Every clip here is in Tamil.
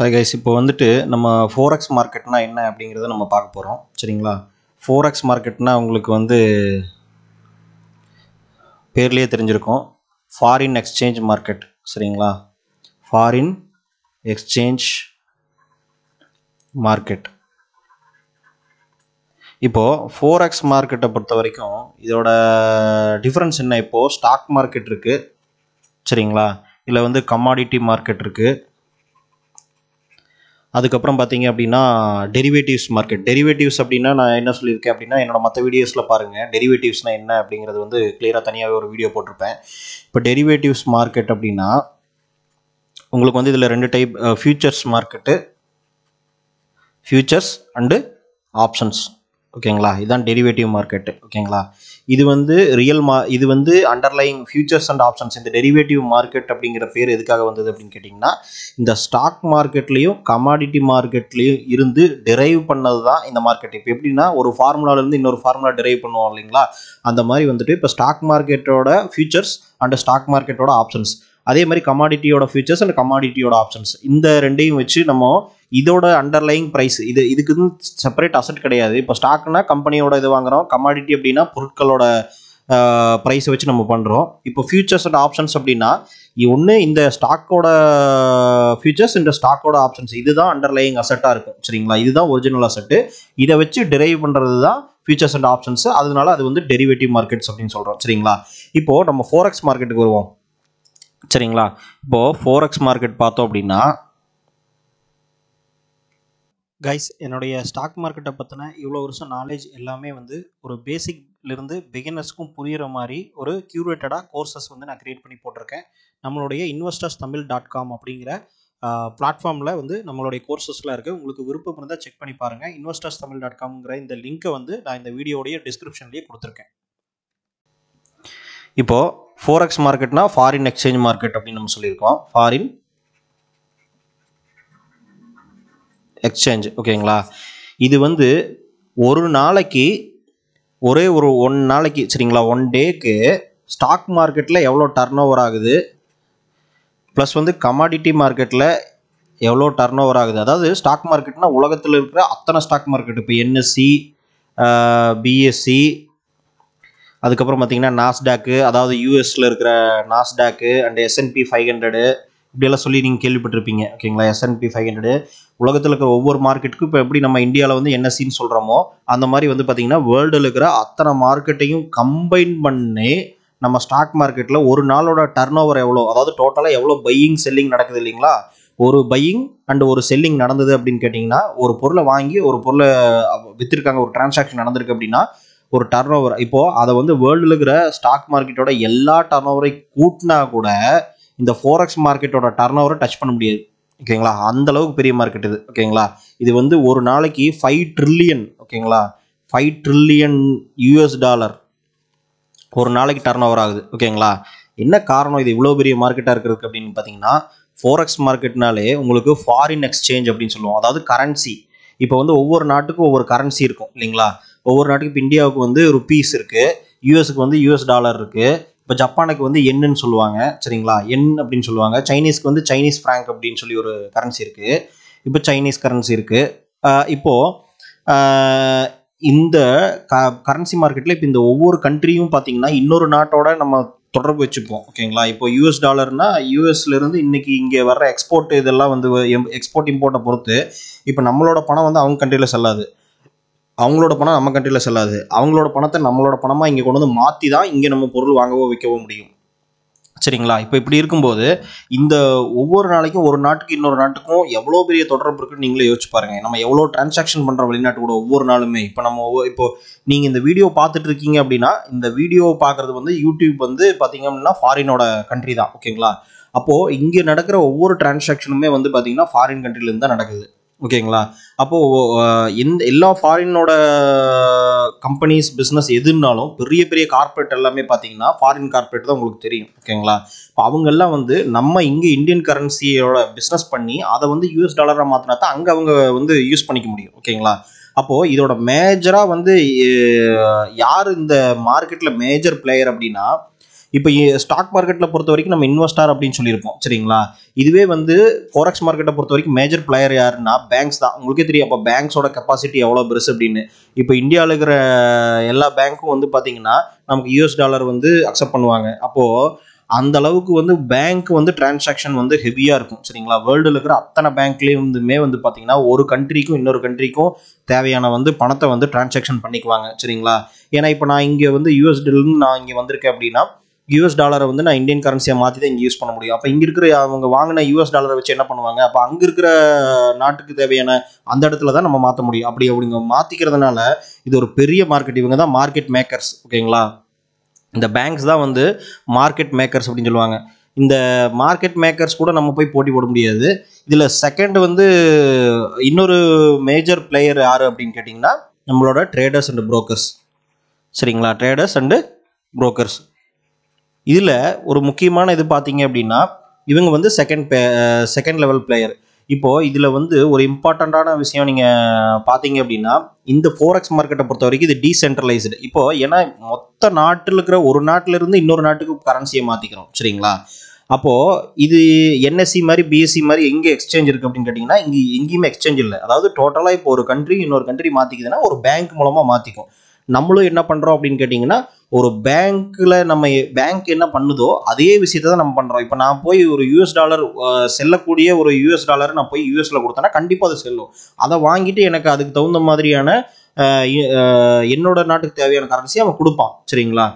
ஹாய் கைஸ் இப்போ வந்துட்டு நம்ம எக்ஸ் மார்க்கெட்னால் என்ன அப்படிங்கிறத நம்ம பார்க்க போகிறோம் சரிங்களா எக்ஸ் மார்க்கெட்னால் உங்களுக்கு வந்து பேர்லேயே தெரிஞ்சிருக்கும் ஃபாரின் எக்ஸ்சேஞ்ச் மார்க்கெட் சரிங்களா ஃபாரின் எக்ஸ்சேஞ்ச் மார்க்கெட் இப்போது எக்ஸ் மார்க்கெட்டை பொறுத்த வரைக்கும் இதோட டிஃப்ரென்ஸ் என்ன இப்போது ஸ்டாக் மார்க்கெட் இருக்குது சரிங்களா இல்லை வந்து கமாடிட்டி மார்க்கெட் இருக்குது அதுக்கப்புறம் பார்த்தீங்க அப்படின்னா டெரிவேட்டிவ்ஸ் மார்க்கெட் டெரிவேட்டிவ்ஸ் அப்படின்னா நான் என்ன சொல்லியிருக்கேன் அப்படின்னா என்னோட மற்ற வீடியோஸில் பாருங்கள் டெரிவேட்டிவ்ஸ்னால் என்ன அப்படிங்கிறது வந்து கிளியராக தனியாகவே ஒரு வீடியோ போட்டிருப்பேன் இப்போ டெரிவேட்டிவ்ஸ் மார்க்கெட் அப்படின்னா உங்களுக்கு வந்து இதில் ரெண்டு type futures market futures and options ஓகேங்களா இதுதான் டெரிவேட்டிவ் மார்க்கெட்டு ஓகேங்களா இது வந்து ரியல் மா இது வந்து அண்டர்லைங் ஃபியூச்சர்ஸ் அண்ட் ஆப்ஷன்ஸ் இந்த டெரிவேட்டிவ் மார்க்கெட் அப்படிங்கிற பேர் எதுக்காக வந்தது அப்படின்னு கேட்டிங்கன்னா இந்த ஸ்டாக் மார்க்கெட்லேயும் கமாடிட்டி மார்க்கெட்லேயும் இருந்து டெரைவ் பண்ணது தான் இந்த மார்க்கெட் இப்போ எப்படின்னா ஒரு ஃபார்முலாலேருந்து இன்னொரு ஃபார்முலா டெரைவ் பண்ணுவோம் இல்லைங்களா அந்த மாதிரி வந்துட்டு இப்போ ஸ்டாக் மார்க்கெட்டோட ஃபியூச்சர்ஸ் அண்ட் ஸ்டாக் மார்க்கெட்டோட ஆப்ஷன்ஸ் அதே மாதிரி கமாடிட்டியோட ஃபியூச்சர்ஸ் அண்ட் கமாடிட்டியோட ஆப்ஷன்ஸ் இந்த ரெண்டையும் வச்சு நம்ம இதோட அண்டர்லைங் ப்ரைஸ் இது இதுக்குன்னு செப்பரேட் அசட் கிடையாது இப்போ ஸ்டாக்னா கம்பெனியோட இது வாங்குறோம் கமாடிட்டி அப்படின்னா பொருட்களோட ப்ரைஸை வச்சு நம்ம பண்ணுறோம் இப்போ ஃபியூச்சர்ஸ் அண்ட் ஆப்ஷன்ஸ் அப்படின்னா ஒன்று இந்த ஸ்டாக்கோட ஃபியூச்சர்ஸ் இந்த ஸ்டாக்கோட ஆப்ஷன்ஸ் இதுதான் அண்டர்லையிங் அசட்டாக இருக்கும் சரிங்களா இதுதான் ஒரிஜினல் அசட்டு இதை வச்சு டிரைவ் பண்ணுறது தான் ஃபியூச்சர்ஸ் அண்ட் ஆப்ஷன்ஸ் அதனால அது வந்து டெரிவேட்டிவ் மார்க்கெட்ஸ் அப்படின்னு சொல்கிறோம் சரிங்களா இப்போது நம்ம ஃபோரெக்ஸ் மார்க்கெட்டுக்கு வருவோம் சரிங்களா இப்போது ஃபோரெக்ஸ் மார்க்கெட் பார்த்தோம் அப்படின்னா கைஸ் என்னுடைய ஸ்டாக் மார்க்கெட்டை பற்றின இவ்வளோ வருஷம் நாலேஜ் எல்லாமே வந்து ஒரு பேசிக்லேருந்து பிகினர்ஸ்க்கும் புரிகிற மாதிரி ஒரு க்யூரேட்டடாக கோர்சஸ் வந்து நான் க்ரியேட் பண்ணி போட்டிருக்கேன் நம்மளுடைய இன்வெஸ்டர்ஸ் தமிழ் டாட் காம் அப்படிங்கிற பிளாட்ஃபார்மில் வந்து நம்மளுடைய கோர்சஸ்லாம் இருக்குது உங்களுக்கு விருப்பம் இருந்தால் செக் பண்ணி பாருங்கள் இன்வெஸ்டர்ஸ் தமிழ் டாட் காம்ங்கிற இந்த லிங்க்கை வந்து நான் இந்த வீடியோடைய டிஸ்கிரிப்ஷன்லேயே கொடுத்துருக்கேன் இப்போது ஃபோரெக்ஸ் மார்க்கெட்னா ஃபாரின் எக்ஸ்சேஞ்ச் மார்க்கெட் அப்படின்னு நம்ம சொல்லியிருக்கோம் ஃபாரின் எக்ஸ்சேஞ்ச் ஓகேங்களா இது வந்து ஒரு நாளைக்கு ஒரே ஒரு ஒன் நாளைக்கு சரிங்களா ஒன் டேக்கு ஸ்டாக் மார்க்கெட்டில் எவ்வளோ டர்ன் ஓவர் ஆகுது ப்ளஸ் வந்து கமாடிட்டி மார்க்கெட்டில் எவ்வளோ டர்ன் ஓவர் ஆகுது அதாவது ஸ்டாக் மார்க்கெட்னால் உலகத்தில் இருக்கிற அத்தனை ஸ்டாக் மார்க்கெட் இப்போ என்எஸ்சி பிஎஸ்சி e, e, அதுக்கப்புறம் பார்த்திங்கன்னா நாஸ்டாக்கு அதாவது யூஎஸில் இருக்கிற Nasdaq and S and P five hundred இப்படியெல்லாம் சொல்லி நீங்கள் கேள்விப்பட்டிருப்பீங்க ஓகேங்களா எஸ்என்பி ஃபைவ் ஹண்ட்ரடு உலகத்தில் இருக்கிற ஒவ்வொரு மார்க்கெட்டுக்கும் இப்போ எப்படி நம்ம இந்தியாவில் வந்து என்ன சீன் சொல்கிறோமோ அந்த மாதிரி வந்து பார்த்தீங்கன்னா வேர்ல்டில் இருக்கிற அத்தனை மார்க்கெட்டையும் கம்பைன் பண்ணி நம்ம ஸ்டாக் மார்க்கெட்டில் ஒரு நாளோட டர்ன் ஓவர் எவ்வளோ அதாவது டோட்டலாக எவ்வளோ பையிங் செல்லிங் நடக்குது இல்லைங்களா ஒரு பையிங் அண்ட் ஒரு செல்லிங் நடந்தது அப்படின்னு கேட்டிங்கன்னா ஒரு பொருளை வாங்கி ஒரு பொருளை விற்றுருக்காங்க ஒரு டிரான்சாக்ஷன் நடந்திருக்கு அப்படின்னா ஒரு டர்ன் ஓவர் இப்போது அதை வந்து வேர்ல்டில் இருக்கிற ஸ்டாக் மார்க்கெட்டோட எல்லா டர்ன் ஓவரை கூட்டினா கூட இந்த ஃபோரக்ஸ் மார்க்கெட்டோட டர்ன் ஓவரை டச் பண்ண முடியாது ஓகேங்களா அந்த அளவுக்கு பெரிய மார்க்கெட் இது ஓகேங்களா இது வந்து ஒரு நாளைக்கு ஃபைவ் ட்ரில்லியன் ஓகேங்களா ஃபைவ் ட்ரில்லியன் யூஎஸ் டாலர் ஒரு நாளைக்கு டர்ன் ஓவர் ஆகுது ஓகேங்களா என்ன காரணம் இது இவ்வளோ பெரிய மார்க்கெட்டாக இருக்கிறதுக்கு அப்படின்னு பார்த்தீங்கன்னா ஃபோரெக்ஸ் மார்க்கெட்னாலே உங்களுக்கு ஃபாரின் எக்ஸ்சேஞ்ச் அப்படின்னு சொல்லுவோம் அதாவது கரன்சி இப்போ வந்து ஒவ்வொரு நாட்டுக்கும் ஒவ்வொரு கரன்சி இருக்கும் இல்லைங்களா ஒவ்வொரு நாட்டுக்கு இப்போ இந்தியாவுக்கு வந்து ருபீஸ் இருக்குது யூஎஸ்க்கு வந்து யூஎஸ் டாலர் இருக்குது இப்போ ஜப்பானுக்கு வந்து என்னன்னு சொல்லுவாங்க சரிங்களா என் அப்படின்னு சொல்லுவாங்க சைனீஸ்க்கு வந்து சைனீஸ் ஃப்ராங்க் அப்படின்னு சொல்லி ஒரு கரன்சி இருக்கு இப்போ சைனீஸ் கரன்சி இருக்கு இப்போ இந்த க கரன்சி மார்க்கெட்டில் இப்போ இந்த ஒவ்வொரு கண்ட்ரியும் பார்த்தீங்கன்னா இன்னொரு நாட்டோட நம்ம தொடர்பு வச்சுப்போம் ஓகேங்களா இப்போ யூஎஸ் டாலர்னா யூஎஸ்லேருந்து இன்னைக்கு இங்கே வர்ற எக்ஸ்போர்ட் இதெல்லாம் வந்து எக்ஸ்போர்ட் இம்போர்ட்டை பொறுத்து இப்போ நம்மளோட பணம் வந்து அவங்க கண்ட்ரியில் செல்லாது அவங்களோட பணம் நம்ம கண்ட்ரியில் செல்லாது அவங்களோட பணத்தை நம்மளோட பணமாக இங்கே கொண்டு வந்து மாற்றி தான் இங்கே நம்ம பொருள் வாங்கவோ விற்கவோ முடியும் சரிங்களா இப்போ இப்படி இருக்கும்போது இந்த ஒவ்வொரு நாளைக்கும் ஒரு நாட்டுக்கு இன்னொரு நாட்டுக்கும் எவ்வளோ பெரிய தொடர்பு இருக்குன்னு நீங்களே யோசிச்சு பாருங்க நம்ம எவ்வளோ டிரான்சாக்ஷன் பண்ணுற வெளிநாட்டு கூட ஒவ்வொரு நாளுமே இப்போ நம்ம இப்போ நீங்கள் இந்த வீடியோ பார்த்துட்டு இருக்கீங்க அப்படின்னா இந்த வீடியோ பார்க்குறது வந்து யூடியூப் வந்து பார்த்தீங்க அப்படின்னா ஃபாரினோட கண்ட்ரி தான் ஓகேங்களா அப்போது இங்கே நடக்கிற ஒவ்வொரு டிரான்சாக்ஷனுமே வந்து பார்த்தீங்கன்னா ஃபாரின் கண்ட்ரிலேருந்து தான் நடக்குது ஓகேங்களா அப்போது இந்த எல்லா ஃபாரினோட கம்பெனிஸ் பிஸ்னஸ் எதுனாலும் பெரிய பெரிய கார்பரேட் எல்லாமே பார்த்தீங்கன்னா ஃபாரின் கார்பரேட் தான் உங்களுக்கு தெரியும் ஓகேங்களா இப்போ அவங்கெல்லாம் வந்து நம்ம இங்கே இந்தியன் கரன்சியோட பிஸ்னஸ் பண்ணி அதை வந்து யூஎஸ் டாலராக மாற்றினா தான் அங்கே அவங்க வந்து யூஸ் பண்ணிக்க முடியும் ஓகேங்களா அப்போது இதோட மேஜராக வந்து யார் இந்த மார்க்கெட்டில் மேஜர் பிளேயர் அப்படின்னா இப்போ ஸ்டாக் மார்க்கெட்டில் பொறுத்த வரைக்கும் நம்ம இன்வெஸ்டார் அப்படின்னு சொல்லியிருப்போம் சரிங்களா இதுவே வந்து ஃபோரக்ஸ் மார்க்கெட்டை பொறுத்த வரைக்கும் மேஜர் பிளேயர் யாருன்னா பேங்க்ஸ் தான் உங்களுக்கே தெரியும் அப்போ பேங்க்ஸோட கெப்பாசிட்டி எவ்வளோ பெருசு அப்படின்னு இப்போ இந்தியாவில் இருக்கிற எல்லா பேங்க்கும் வந்து பார்த்தீங்கன்னா நமக்கு யூஎஸ் டாலர் வந்து அக்செப்ட் பண்ணுவாங்க அப்போது அந்த அளவுக்கு வந்து பேங்க் வந்து டிரான்சாக்ஷன் வந்து ஹெவியாக இருக்கும் சரிங்களா வேர்ல்டில் இருக்கிற அத்தனை பேங்க்லேயுமே வந்து பார்த்தீங்கன்னா ஒரு கண்ட்ரிக்கும் இன்னொரு கண்ட்ரிக்கும் தேவையான வந்து பணத்தை வந்து டிரான்சாக்ஷன் பண்ணிக்குவாங்க சரிங்களா ஏன்னா இப்போ நான் இங்கே வந்து யூஎஸ்டிலிருந்து நான் இங்கே வந்திருக்கேன் அப்படின்னா யூஎஸ் டாலரை வந்து நான் இந்தியன் கரன்சியாக மாற்றி தான் இங்கே யூஸ் பண்ண முடியும் அப்போ இங்கே இருக்கிற அவங்க வாங்கின யூஎஸ் டாலரை வச்சு என்ன பண்ணுவாங்க அப்போ அங்கே இருக்கிற நாட்டுக்கு தேவையான அந்த இடத்துல தான் நம்ம மாற்ற முடியும் அப்படி அப்படிங்க மாற்றிக்கிறதுனால இது ஒரு பெரிய மார்க்கெட் இவங்க தான் மார்க்கெட் மேக்கர்ஸ் ஓகேங்களா இந்த பேங்க்ஸ் தான் வந்து மார்க்கெட் மேக்கர்ஸ் அப்படின்னு சொல்லுவாங்க இந்த மார்க்கெட் மேக்கர்ஸ் கூட நம்ம போய் போட்டி போட முடியாது இதில் செகண்ட் வந்து இன்னொரு மேஜர் பிளேயர் யார் அப்படின்னு கேட்டிங்கன்னா நம்மளோட ட்ரேடர்ஸ் அண்டு ப்ரோக்கர்ஸ் சரிங்களா ட்ரேடர்ஸ் அண்டு ப்ரோக்கர்ஸ் இதில் ஒரு முக்கியமான இது பார்த்தீங்க அப்படின்னா இவங்க வந்து செகண்ட் செகண்ட் லெவல் பிளேயர் இப்போது இதில் வந்து ஒரு இம்பார்ட்டண்ட்டான விஷயம் நீங்கள் பார்த்தீங்க அப்படின்னா இந்த ஃபோரெக்ஸ் மார்க்கெட்டை பொறுத்த வரைக்கும் இது டீசென்ட்ரலைஸ்டு இப்போது ஏன்னா மொத்த நாட்டில் இருக்கிற ஒரு நாட்டிலிருந்து இன்னொரு நாட்டுக்கு கரன்சியை மாற்றிக்கிறோம் சரிங்களா அப்போது இது என்எஸ்சி e மாதிரி பிஎஸ்சி e மாதிரி எங்கே எக்ஸ்சேஞ்ச் இருக்குது அப்படின்னு கேட்டிங்கன்னா இங்கே எங்கேயுமே எக்ஸ்சேஞ்ச் இல்லை அதாவது டோட்டலாக இப்போ ஒரு கண்ட்ரி இன்னொரு கண்ட்ரி மாற்றிக்குதுன்னா ஒரு பேங்க் மூலமாக மாற்றிக்கும் நம்மளும் என்ன பண்ணுறோம் அப்படின்னு கேட்டிங்கன்னா ஒரு பேங்க்கில் நம்ம பேங்க் என்ன பண்ணுதோ அதே விஷயத்தை தான் நம்ம பண்ணுறோம் இப்போ நான் போய் ஒரு யூஎஸ் டாலர் செல்லக்கூடிய ஒரு யூஎஸ் டாலர் நான் போய் யூஎஸ்ல கொடுத்தேன்னா கண்டிப்பாக அது செல்லும் அதை வாங்கிட்டு எனக்கு அதுக்கு தகுந்த மாதிரியான என்னோட நாட்டுக்கு தேவையான கரன்சி அவன் கொடுப்பான் சரிங்களா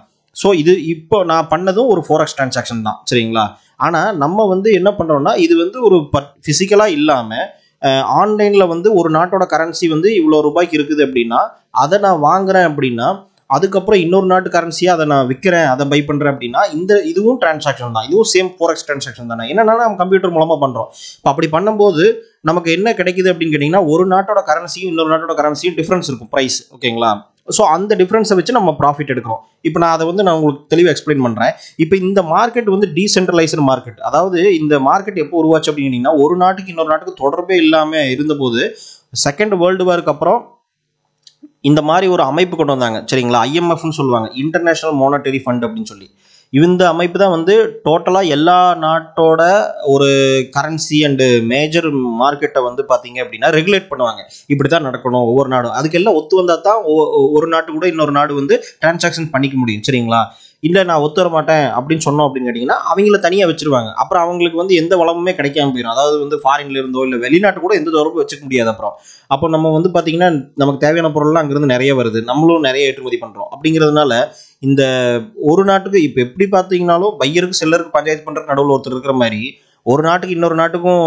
ஸோ இது இப்போ நான் பண்ணதும் ஒரு ஃபோரக்ஸ் டிரான்சாக்ஷன் தான் சரிங்களா ஆனால் நம்ம வந்து என்ன பண்ணுறோம்னா இது வந்து ஒரு பட் ஃபிசிக்கலாக இல்லாமல் ஆன்லைனில் வந்து ஒரு நாட்டோட கரன்சி வந்து இவ்வளோ ரூபாய்க்கு இருக்குது அப்படின்னா அதை நான் வாங்குகிறேன் அப்படின்னா அதுக்கப்புறம் இன்னொரு நாட்டு கரன்சியாக அதை நான் விற்கிறேன் அதை பை பண்ணுறேன் அப்படின்னா இந்த இதுவும் டிரான்சாக்ஷன் தான் இதுவும் சேம் ஃபோரெக்ஸ் ட்ரான்சாக்ஷன் தானே என்னென்னா நம்ம கம்ப்யூட்டர் மூலமாக பண்ணுறோம் இப்போ அப்படி பண்ணும்போது நமக்கு என்ன கிடைக்குது அப்படின்னு கேட்டிங்கன்னா ஒரு நாட்டோட கரன்சியும் இன்னொரு நாட்டோட கரன்சியும் டிஃப்ரென்ஸ் இருக்கும் ப்ரைஸ் ஓகேங்களா ஸோ அந்த டிஃப்ரென்ஸை வச்சு நம்ம ப்ராஃபிட் எடுக்கிறோம் இப்போ நான் அதை வந்து நான் உங்களுக்கு தெளிவாக எக்ஸ்பிளைன் பண்ணுறேன் இப்போ இந்த மார்க்கெட் வந்து டீசென்ட்ரலைஸ்டு மார்க்கெட் அதாவது இந்த மார்க்கெட் எப்போ உருவாச்சு அப்படின்னீங்கன்னா ஒரு நாட்டுக்கு இன்னொரு நாட்டுக்கு தொடர்பே இல்லாமல் இருந்தபோது செகண்ட் வேர்ல்டு வார்க்கு அப்புறம் இந்த மாதிரி ஒரு அமைப்பு கொண்டு வந்தாங்க சரிங்களா ஐஎம்எஃப்னு சொல்லுவாங்க இன்டர்நேஷனல் மோனட்டரி ஃபண்ட் அப்படின்னு சொல்லி இந்த அமைப்பு தான் வந்து டோட்டலாக எல்லா நாட்டோட ஒரு கரன்சி அண்டு மேஜர் மார்க்கெட்டை வந்து பார்த்தீங்க அப்படின்னா ரெகுலேட் பண்ணுவாங்க இப்படி தான் நடக்கணும் ஒவ்வொரு நாடும் அதுக்கெல்லாம் ஒத்து வந்தால் தான் ஒரு நாட்டு கூட இன்னொரு நாடு வந்து டிரான்சாக்ஷன் பண்ணிக்க முடியும் சரிங்களா இல்லை நான் ஒத்து வர மாட்டேன் அப்படின்னு சொன்னோம் அப்படின்னு கேட்டிங்கன்னா அவங்கள தனியாக வச்சிருவாங்க அப்புறம் அவங்களுக்கு வந்து எந்த வளமுமே கிடைக்காம போயிடும் அதாவது வந்து ஃபாரின்ல இருந்தோ இல்லை வெளிநாட்டு கூட எந்த தொடர்பு வச்சுக்க முடியாது அப்புறம் அப்போ நம்ம வந்து பார்த்தீங்கன்னா நமக்கு தேவையான பொருள்லாம் அங்கேருந்து நிறைய வருது நம்மளும் நிறைய ஏற்றுமதி பண்ணுறோம் அப்படிங்கிறதுனால இந்த ஒரு நாட்டுக்கு இப்போ எப்படி பார்த்தீங்கனாலும் பையருக்கு செல்லருக்கு பஞ்சாயத்து பண்ணுற நடுவில் ஒருத்தர் இருக்கிற மாதிரி ஒரு நாட்டுக்கு இன்னொரு நாட்டுக்கும்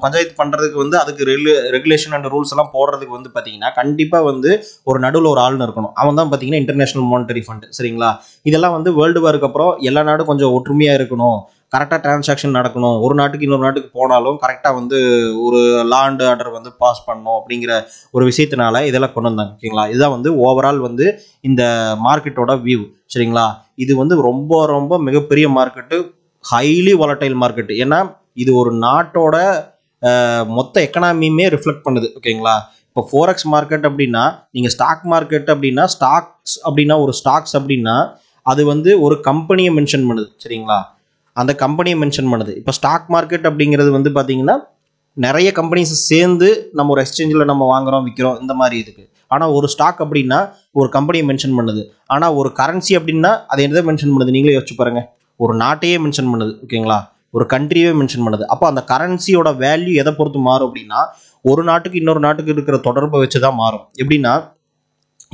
பஞ்சாயத்து பண்ணுறதுக்கு வந்து அதுக்கு ரெகு ரெகுலேஷன் அண்ட் ரூல்ஸ் எல்லாம் போடுறதுக்கு வந்து பார்த்தீங்கன்னா கண்டிப்பாக வந்து ஒரு நடுவில் ஒரு ஆளுநர் இருக்கணும் அவன் தான் பார்த்தீங்கன்னா இன்டர்நேஷனல் மானிட்டரி ஃபண்ட் சரிங்களா இதெல்லாம் வந்து வேர்ல்டு வார்க்கு அப்புறம் எல்லா நாடும் கொஞ்சம் ஒற்றுமையாக இருக்கணும் கரெக்டாக டிரான்சாக்ஷன் நடக்கணும் ஒரு நாட்டுக்கு இன்னொரு நாட்டுக்கு போனாலும் கரெக்டாக வந்து ஒரு லா அண்ட் ஆர்டர் வந்து பாஸ் பண்ணணும் அப்படிங்கிற ஒரு விஷயத்தினால இதெல்லாம் கொண்டு வந்தாங்க ஓகேங்களா இதுதான் வந்து ஓவரால் வந்து இந்த மார்க்கெட்டோட வியூ சரிங்களா இது வந்து ரொம்ப ரொம்ப மிகப்பெரிய மார்க்கெட்டு ஹைலி வாலட்டைல் மார்க்கெட் ஏன்னா இது ஒரு நாட்டோட மொத்த எக்கனாமியுமே ரிஃப்ளெக்ட் பண்ணுது ஓகேங்களா இப்போ ஃபோரெக்ஸ் மார்க்கெட் அப்படின்னா நீங்கள் ஸ்டாக் மார்க்கெட் அப்படின்னா ஸ்டாக்ஸ் அப்படின்னா ஒரு ஸ்டாக்ஸ் அப்படின்னா அது வந்து ஒரு கம்பெனியை மென்ஷன் பண்ணுது சரிங்களா அந்த கம்பெனியை மென்ஷன் பண்ணுது இப்போ ஸ்டாக் மார்க்கெட் அப்படிங்கிறது வந்து பார்த்தீங்கன்னா நிறைய கம்பெனிஸ் சேர்ந்து நம்ம ஒரு எக்ஸ்சேஞ்சில் நம்ம வாங்குகிறோம் விற்கிறோம் இந்த மாதிரி இதுக்கு ஆனால் ஒரு ஸ்டாக் அப்படின்னா ஒரு கம்பெனியை மென்ஷன் பண்ணுது ஆனால் ஒரு கரன்சி அப்படின்னா அதை என்னதான் மென்ஷன் பண்ணுது நீங்களே யோசிச்சு பாருங்கள் ஒரு நாட்டையே மென்ஷன் பண்ணுது ஓகேங்களா ஒரு கண்ட்ரியவே மென்ஷன் பண்ணுது அப்போ அந்த கரன்சியோட வேல்யூ எதை பொறுத்து மாறும் அப்படின்னா ஒரு நாட்டுக்கு இன்னொரு நாட்டுக்கு இருக்கிற தொடர்பை வச்சு தான் மாறும் எப்படின்னா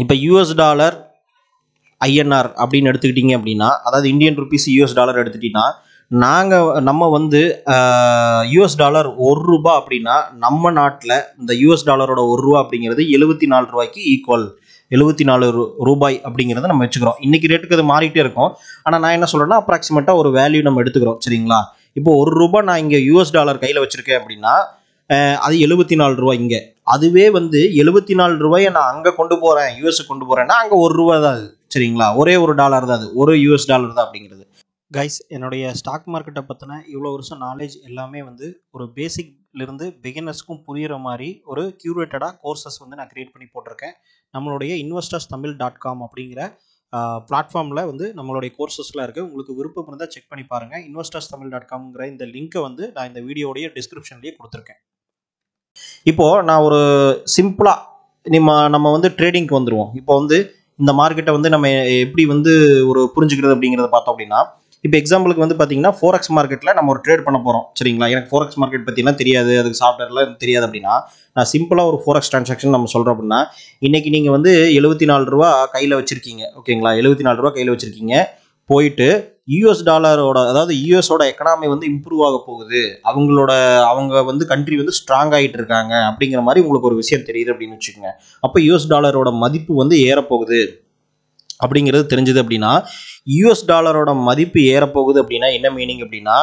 இப்போ யூஎஸ் டாலர் ஐஎன்ஆர் அப்படின்னு எடுத்துக்கிட்டிங்க அப்படின்னா அதாவது இந்தியன் ருபீஸ் யூஎஸ் டாலர் எடுத்துக்கிட்டிங்கன்னா நாங்கள் நம்ம வந்து யூஎஸ் டாலர் ஒரு ரூபா அப்படின்னா நம்ம நாட்டில் இந்த யூஎஸ் டாலரோட ஒரு ரூபா அப்படிங்கிறது எழுபத்தி நாலு ரூபாய்க்கு ஈக்குவல் எழுபத்தி நாலு ரூபாய் அப்படிங்கிறத நம்ம வச்சுக்கிறோம் இன்றைக்கி ரேட்டுக்கு அது மாறிட்டே இருக்கும் ஆனால் நான் என்ன சொல்கிறேன்னா அப்ராக்சிமேட்டாக ஒரு வேல்யூ நம்ம எடுத்துக்கிறோம் சரிங்களா இப்போ ஒரு ரூபாய் நான் இங்கே யூஎஸ் டாலர் கையில் வச்சுருக்கேன் அப்படின்னா அது எழுபத்தி நாலு ரூபாய் இங்கே அதுவே வந்து எழுபத்தி நாலு ரூபாயை நான் அங்கே கொண்டு போகிறேன் யூஎஸ் கொண்டு போகிறேன்னா அங்கே ஒரு ரூபா தான் அது சரிங்களா ஒரே ஒரு டாலர் தான் அது ஒரு யூஎஸ் டாலர் தான் அப்படிங்கிறது கைஸ் என்னுடைய ஸ்டாக் மார்க்கெட்டை பற்றின இவ்வளோ வருஷம் நாலேஜ் எல்லாமே வந்து ஒரு பேசிக்லேருந்து பிகினர்ஸ்க்கும் புரிகிற மாதிரி ஒரு க்யூரேட்டடாக கோர்சஸ் வந்து நான் க்ரியேட் பண்ணி போட்டிருக்கேன் நம்மளுடைய இன்வெஸ்டர்ஸ் தமிழ் டாட் காம் அப்படிங்கிற பிளாட்ஃபார்மில் வந்து நம்மளுடைய கோர்சஸ்லாம் இருக்குது உங்களுக்கு விருப்பம் இருந்தால் செக் பண்ணி பாருங்கள் இன்வெஸ்டர்ஸ் தமிழ் டாட் காம்ங்கிற இந்த லிங்க்கை வந்து நான் இந்த வீடியோடைய டிஸ்கிரிப்ஷன்லேயே கொடுத்துருக்கேன் இப்போது நான் ஒரு சிம்பிளாக நம்ம நம்ம வந்து ட்ரேடிங்க்கு வந்துடுவோம் இப்போ வந்து இந்த மார்க்கெட்டை வந்து நம்ம எப்படி வந்து ஒரு புரிஞ்சுக்கிறது அப்படிங்கிறத பார்த்தோம் அப்படின்னா இப்போ எக்ஸாம்பிளுக்கு வந்து பார்த்தீங்கன்னா ஃபோரக்ஸ் மார்க்கெட்டில் நம்ம ஒரு ட்ரேட் பண்ண போகிறோம் சரிங்களா எனக்கு ஃபோரக்ஸ் மார்க்கெட் பற்றினா தெரியாது அதுக்கு சாஃப்ட்வேர்லாம் தெரியாது அப்படின்னா நான் சிம்பிளாக ஒரு ஃபோரக்ஸ் ட்ரான்சாக்ஷன் நம்ம சொல்கிறோம் அப்படின்னா இன்றைக்கி நீங்கள் வந்து எழுபத்தி நாலு ரூபா கையில் வச்சுருக்கீங்க ஓகேங்களா எழுபத்தி நாலு ரூபா கையில் வச்சுருக்கீங்க போயிட்டு யூஎஸ் டாலரோட அதாவது யூஎஸோட எக்கனாமி வந்து இம்ப்ரூவ் ஆக போகுது அவங்களோட அவங்க வந்து கண்ட்ரி வந்து ஸ்ட்ராங் ஆகிட்டு இருக்காங்க அப்படிங்கிற மாதிரி உங்களுக்கு ஒரு விஷயம் தெரியுது அப்படின்னு வச்சுக்கோங்க அப்போ யூஎஸ் டாலரோட மதிப்பு வந்து ஏறப்போகுது அப்படிங்கிறது தெரிஞ்சது அப்படின்னா யூஎஸ் டாலரோட மதிப்பு ஏறப்போகுது அப்படின்னா என்ன மீனிங் அப்படின்னா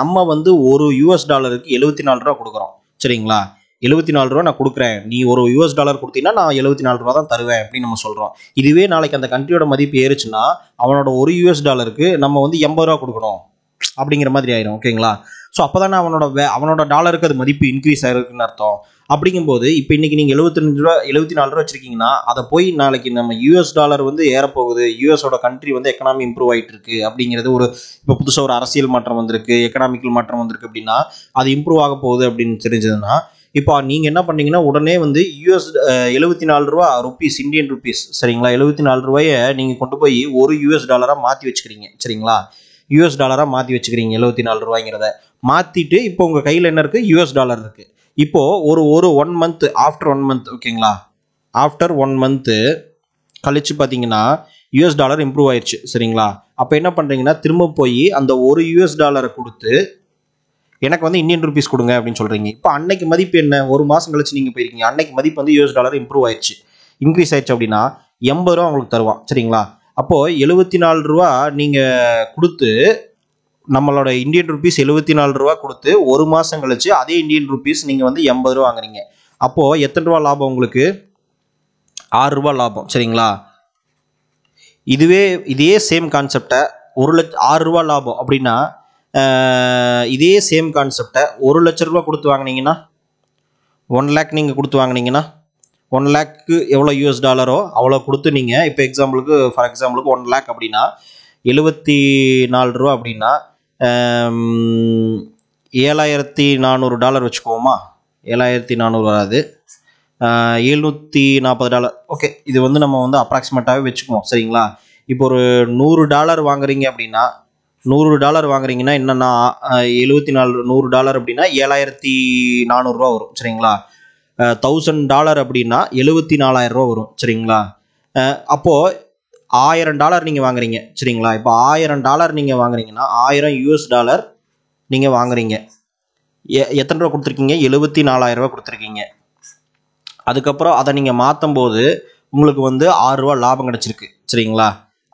நம்ம வந்து ஒரு யூஎஸ் டாலருக்கு எழுபத்தி நாலு ரூபா கொடுக்குறோம் சரிங்களா எழுபத்தி நாலு ரூபா நான் கொடுக்குறேன் நீ ஒரு யூஎஸ் டாலர் கொடுத்தீங்கன்னா நான் எழுபத்தி நாலு ரூபா தான் தருவேன் அப்படின்னு நம்ம சொல்கிறோம் இதுவே நாளைக்கு அந்த கண்ட்ரியோட மதிப்பு ஏறுச்சுன்னா அவனோட ஒரு யூஎஸ் டாலருக்கு நம்ம வந்து எண்பது ரூபா கொடுக்கணும் அப்படிங்கிற மாதிரி ஆயிரும் ஓகேங்களா ஸோ அப்போ தானே அவனோட வே அவனோட டாலருக்கு அது மதிப்பு இன்க்ரீஸ் ஆகிருக்குன்னு அர்த்தம் அப்படிங்கும்போது இப்போ இன்றைக்கி நீங்கள் எழுபத்தஞ்சு ரூபா எழுபத்தி நாலு ரூபா வச்சுருக்கீங்கன்னா அதை போய் நாளைக்கு நம்ம யூஎஸ் டாலர் வந்து ஏறப்போகுது யூஎஸோட கண்ட்ரி வந்து எக்கனாமி இம்ப்ரூவ் ஆகிட்டு இருக்கு அப்படிங்கிறது ஒரு இப்போ புதுசாக ஒரு அரசியல் மாற்றம் வந்திருக்கு எக்கனாமிக்கல் மாற்றம் வந்திருக்கு அப்படின்னா அது இம்ப்ரூவ் ஆக போகுது அப்படின்னு தெரிஞ்சதுன்னா இப்போ நீங்கள் என்ன பண்ணீங்கன்னா உடனே வந்து யூஎஸ் எழுபத்தி நாலு ரூபா ருபீஸ் இந்தியன் ருபீஸ் சரிங்களா எழுபத்தி நாலு ரூபாயை நீங்கள் கொண்டு போய் ஒரு யூஎஸ் டாலராக மாற்றி வச்சுக்கிறீங்க சரிங்களா யூஎஸ் டாலராக மாற்றி வச்சுக்கிறீங்க எழுபத்தி நாலு ரூபாய்ங்கிறத மாற்றிட்டு இப்போ உங்கள் கையில் என்ன இருக்குது யூஎஸ் டாலர் இருக்குது இப்போது ஒரு ஒரு one month after one month ஓகேங்களா ஆஃப்டர் ஒன் மந்த்து கழித்து பார்த்தீங்கன்னா யூஎஸ் டாலர் இம்ப்ரூவ் ஆயிடுச்சு சரிங்களா அப்போ என்ன பண்ணுறீங்கன்னா திரும்ப போய் அந்த ஒரு யூஎஸ் டாலரை கொடுத்து எனக்கு வந்து இந்தியன் ருபீஸ் கொடுங்க அப்படின்னு சொல்கிறீங்க இப்போ அன்னைக்கு மதிப்பு என்ன ஒரு மாதம் கழிச்சு நீங்கள் போயிருக்கீங்க அன்னைக்கு மதிப்பு வந்து யூஎஸ் டாலர் இம்ப்ரூவ் ஆயிடுச்சு இன்க்ரீஸ் ஆயிடுச்சு அப்படின்னா எண்பது ரூபா உங்களுக்கு தருவான் சரிங்களா அப்போது எழுபத்தி நாலு ரூபா நீங்கள் கொடுத்து நம்மளோட இந்தியன் ருபீஸ் எழுபத்தி நாலு ரூபா கொடுத்து ஒரு மாதம் கழிச்சு அதே இந்தியன் ருபீஸ் நீங்கள் வந்து எண்பது ரூபா வாங்குறீங்க அப்போது எத்தனை ரூபா லாபம் உங்களுக்கு ஆறு ரூபா லாபம் சரிங்களா இதுவே இதே சேம் கான்செப்டை ஒரு லட்ச ஆறு ரூபா லாபம் அப்படின்னா இதே சேம் கான்செப்டை ஒரு லட்ச ரூபா கொடுத்து வாங்கினீங்கன்னா ஒன் லேக் நீங்கள் கொடுத்து வாங்கினீங்கன்னா ஒன் லேக்கு எவ்வளோ யூஎஸ் டாலரோ அவ்வளோ கொடுத்து நீங்கள் இப்போ எக்ஸாம்பிளுக்கு ஃபார் எக்ஸாம்பிளுக்கு ஒன் லேக் அப்படின்னா எழுபத்தி நாலு ரூபா அப்படின்னா ஏழாயிரத்தி நானூறு டாலர் வச்சுக்குவோமா ஏழாயிரத்தி நானூறு வராது எழுநூற்றி நாற்பது டாலர் ஓகே இது வந்து நம்ம வந்து அப்ராக்சிமேட்டாகவே வச்சுக்குவோம் சரிங்களா இப்போ ஒரு நூறு டாலர் வாங்குறீங்க அப்படின்னா நூறு டாலர் வாங்குறீங்கன்னா என்னென்னா எழுபத்தி நாலு நூறு டாலர் அப்படின்னா ஏழாயிரத்தி நானூறுரூவா வரும் சரிங்களா தௌசண்ட் டாலர் அப்படின்னா எழுபத்தி நாலாயிரரூவா வரும் சரிங்களா அப்போது ஆயிரம் டாலர் நீங்கள் வாங்குறீங்க சரிங்களா இப்போ ஆயிரம் டாலர் நீங்கள் வாங்குறீங்கன்னா ஆயிரம் யூஎஸ் டாலர் நீங்கள் வாங்குறீங்க எ எத்தனை ரூபா கொடுத்துருக்கீங்க எழுபத்தி நாலாயிரரூவா கொடுத்துருக்கீங்க அதுக்கப்புறம் அதை நீங்கள் மாற்றும் போது உங்களுக்கு வந்து ஆறுரூவா லாபம் கிடச்சிருக்கு சரிங்களா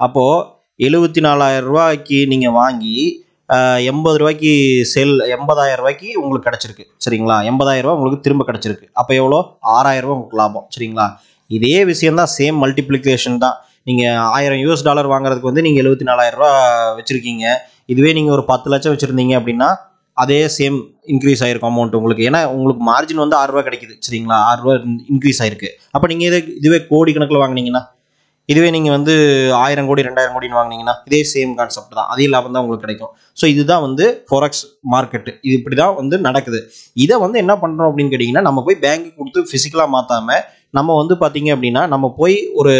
அப்போது எழுபத்தி நாலாயிரம் ரூபாய்க்கு நீங்கள் வாங்கி எண்பது ரூபாய்க்கு செல் எண்பதாயிரம் ரூபாய்க்கு உங்களுக்கு கிடச்சிருக்கு சரிங்களா எண்பதாயிரம் ரூபா உங்களுக்கு திரும்ப கிடச்சிருக்கு அப்போ எவ்வளோ ஆறாயிரம் ரூபா உங்களுக்கு லாபம் சரிங்களா இதே விஷயம் தான் சேம் மல்டிப்ளிகேஷன் தான் நீங்கள் ஆயிரம் யூஎஸ் டாலர் வாங்குறதுக்கு வந்து நீங்கள் எழுபத்தி நாலாயிரம் ரூபா வச்சுருக்கீங்க இதுவே நீங்கள் ஒரு பத்து லட்சம் வச்சுருந்தீங்க அப்படின்னா அதே சேம் இன்க்ரீஸ் ஆகிருக்கும் அமௌண்ட் உங்களுக்கு ஏன்னா உங்களுக்கு மார்ஜின் வந்து ஆறுரூவா கிடைக்குது சரிங்களா ஆறுரூவா இன்க்ரீஸ் ஆயிருக்கு அப்போ நீங்கள் இதே இதுவே கோடி கணக்கில் வாங்கினீங்கன்னா இதுவே நீங்கள் வந்து ஆயிரம் கோடி ரெண்டாயிரம் கோடின்னு வாங்கினீங்கன்னா இதே சேம் கான்செப்ட் தான் அதே லாபம் தான் உங்களுக்கு கிடைக்கும் ஸோ இதுதான் வந்து ஃபோரக்ஸ் மார்க்கெட்டு இது இப்படி தான் வந்து நடக்குது இதை வந்து என்ன பண்ணுறோம் அப்படின்னு கேட்டிங்கன்னா நம்ம போய் பேங்க்கு கொடுத்து ஃபிசிக்கலாக மாற்றாமல் நம்ம வந்து பார்த்தீங்க அப்படின்னா நம்ம போய் ஒரு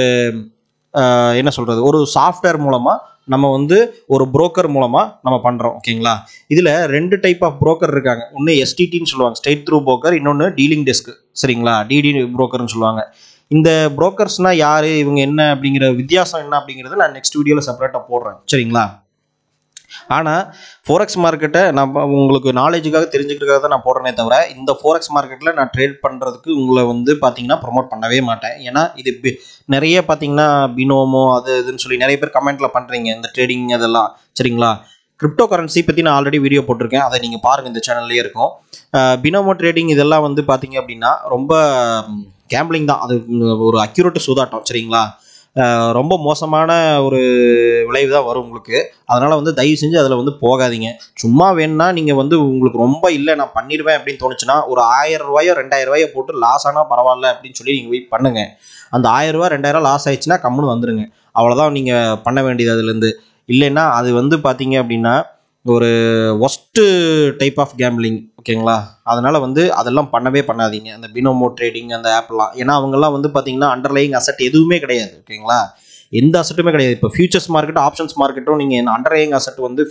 என்ன சொல்கிறது ஒரு சாஃப்ட்வேர் மூலமாக நம்ம வந்து ஒரு புரோக்கர் மூலமாக நம்ம பண்ணுறோம் ஓகேங்களா இதில் ரெண்டு டைப் ஆஃப் புரோக்கர் இருக்காங்க ஒன்று எஸ்டிடின்னு சொல்லுவாங்க ஸ்டேட் த்ரூ புரோக்கர் இன்னொன்று டீலிங் டெஸ்க் சரிங்களா டிடி புரோக்கர்னு சொல்லுவாங்க இந்த புரோக்கர்ஸ்னா யார் இவங்க என்ன அப்படிங்கிற வித்தியாசம் என்ன அப்படிங்கிறது நான் நெக்ஸ்ட் வீடியோவில் செப்பரேட்டாக போடுறேன் சரிங்களா ஆனால் ஃபோரெக்ஸ் மார்க்கெட்டை நான் உங்களுக்கு நாலேஜுக்காக தெரிஞ்சுக்கிறதுக்காக தான் நான் போடுறேனே தவிர இந்த ஃபோரெக்ஸ் மார்க்கெட்டில் நான் ட்ரேட் பண்ணுறதுக்கு உங்களை வந்து பார்த்தீங்கன்னா ப்ரொமோட் பண்ணவே மாட்டேன் ஏன்னா இது பி நிறைய பார்த்தீங்கன்னா பினோமோ அது இதுன்னு சொல்லி நிறைய பேர் கமெண்ட்டில் பண்ணுறீங்க இந்த ட்ரேடிங் அதெல்லாம் சரிங்களா கிரிப்டோ கரன்சி பற்றி நான் ஆல்ரெடி வீடியோ போட்டிருக்கேன் அதை நீங்கள் பாருங்கள் இந்த சேனல்லேயே இருக்கும் பினோமோ ட்ரேடிங் இதெல்லாம் வந்து பார்த்தீங்க அப்படின்னா ரொம்ப கேம்பிளிங் தான் அது ஒரு அக்யூரேட் சூதாட்டம் சரிங்களா ரொம்ப மோசமான ஒரு விளைவு தான் வரும் உங்களுக்கு அதனால் வந்து தயவு செஞ்சு அதில் வந்து போகாதீங்க சும்மா வேணுன்னா நீங்கள் வந்து உங்களுக்கு ரொம்ப இல்லை நான் பண்ணிடுவேன் அப்படின்னு தோணுச்சுன்னா ஒரு ஆயிரம் ரூபாயோ ரெண்டாயிரம் ரூபாயோ போட்டு லாஸ் ஆனால் பரவாயில்ல அப்படின்னு சொல்லி நீங்கள் வெயிட் பண்ணுங்கள் அந்த ஆயிரம் ரூபா ரெண்டாயிரம் லாஸ் ஆயிடுச்சுன்னா கம்முன்னு வந்துடுங்க அவ்வளோதான் நீங்கள் பண்ண வேண்டியது அதுலேருந்து இல்லைன்னா அது வந்து பார்த்தீங்க அப்படின்னா ஒரு ஒஸ்ட்டு டைப் ஆஃப் கேம்பிளிங் ஓகேங்களா அதனால் வந்து அதெல்லாம் பண்ணவே பண்ணாதீங்க அந்த பினோமோ ட்ரேடிங் அந்த ஆப்லாம் ஏன்னா அவங்கெல்லாம் வந்து பார்த்தீங்கன்னா அண்டர்லைங் அசட் எதுவுமே கிடையாது ஓகேங்களா எந்த அசட்டுமே கிடையாது இப்போ ஃபியூச்சர்ஸ் மார்க்கெட்டும் ஆப்ஷன்ஸ் மார்க்கெட்டும் நீங்கள் அண்டர்லைங் அசட் வந்து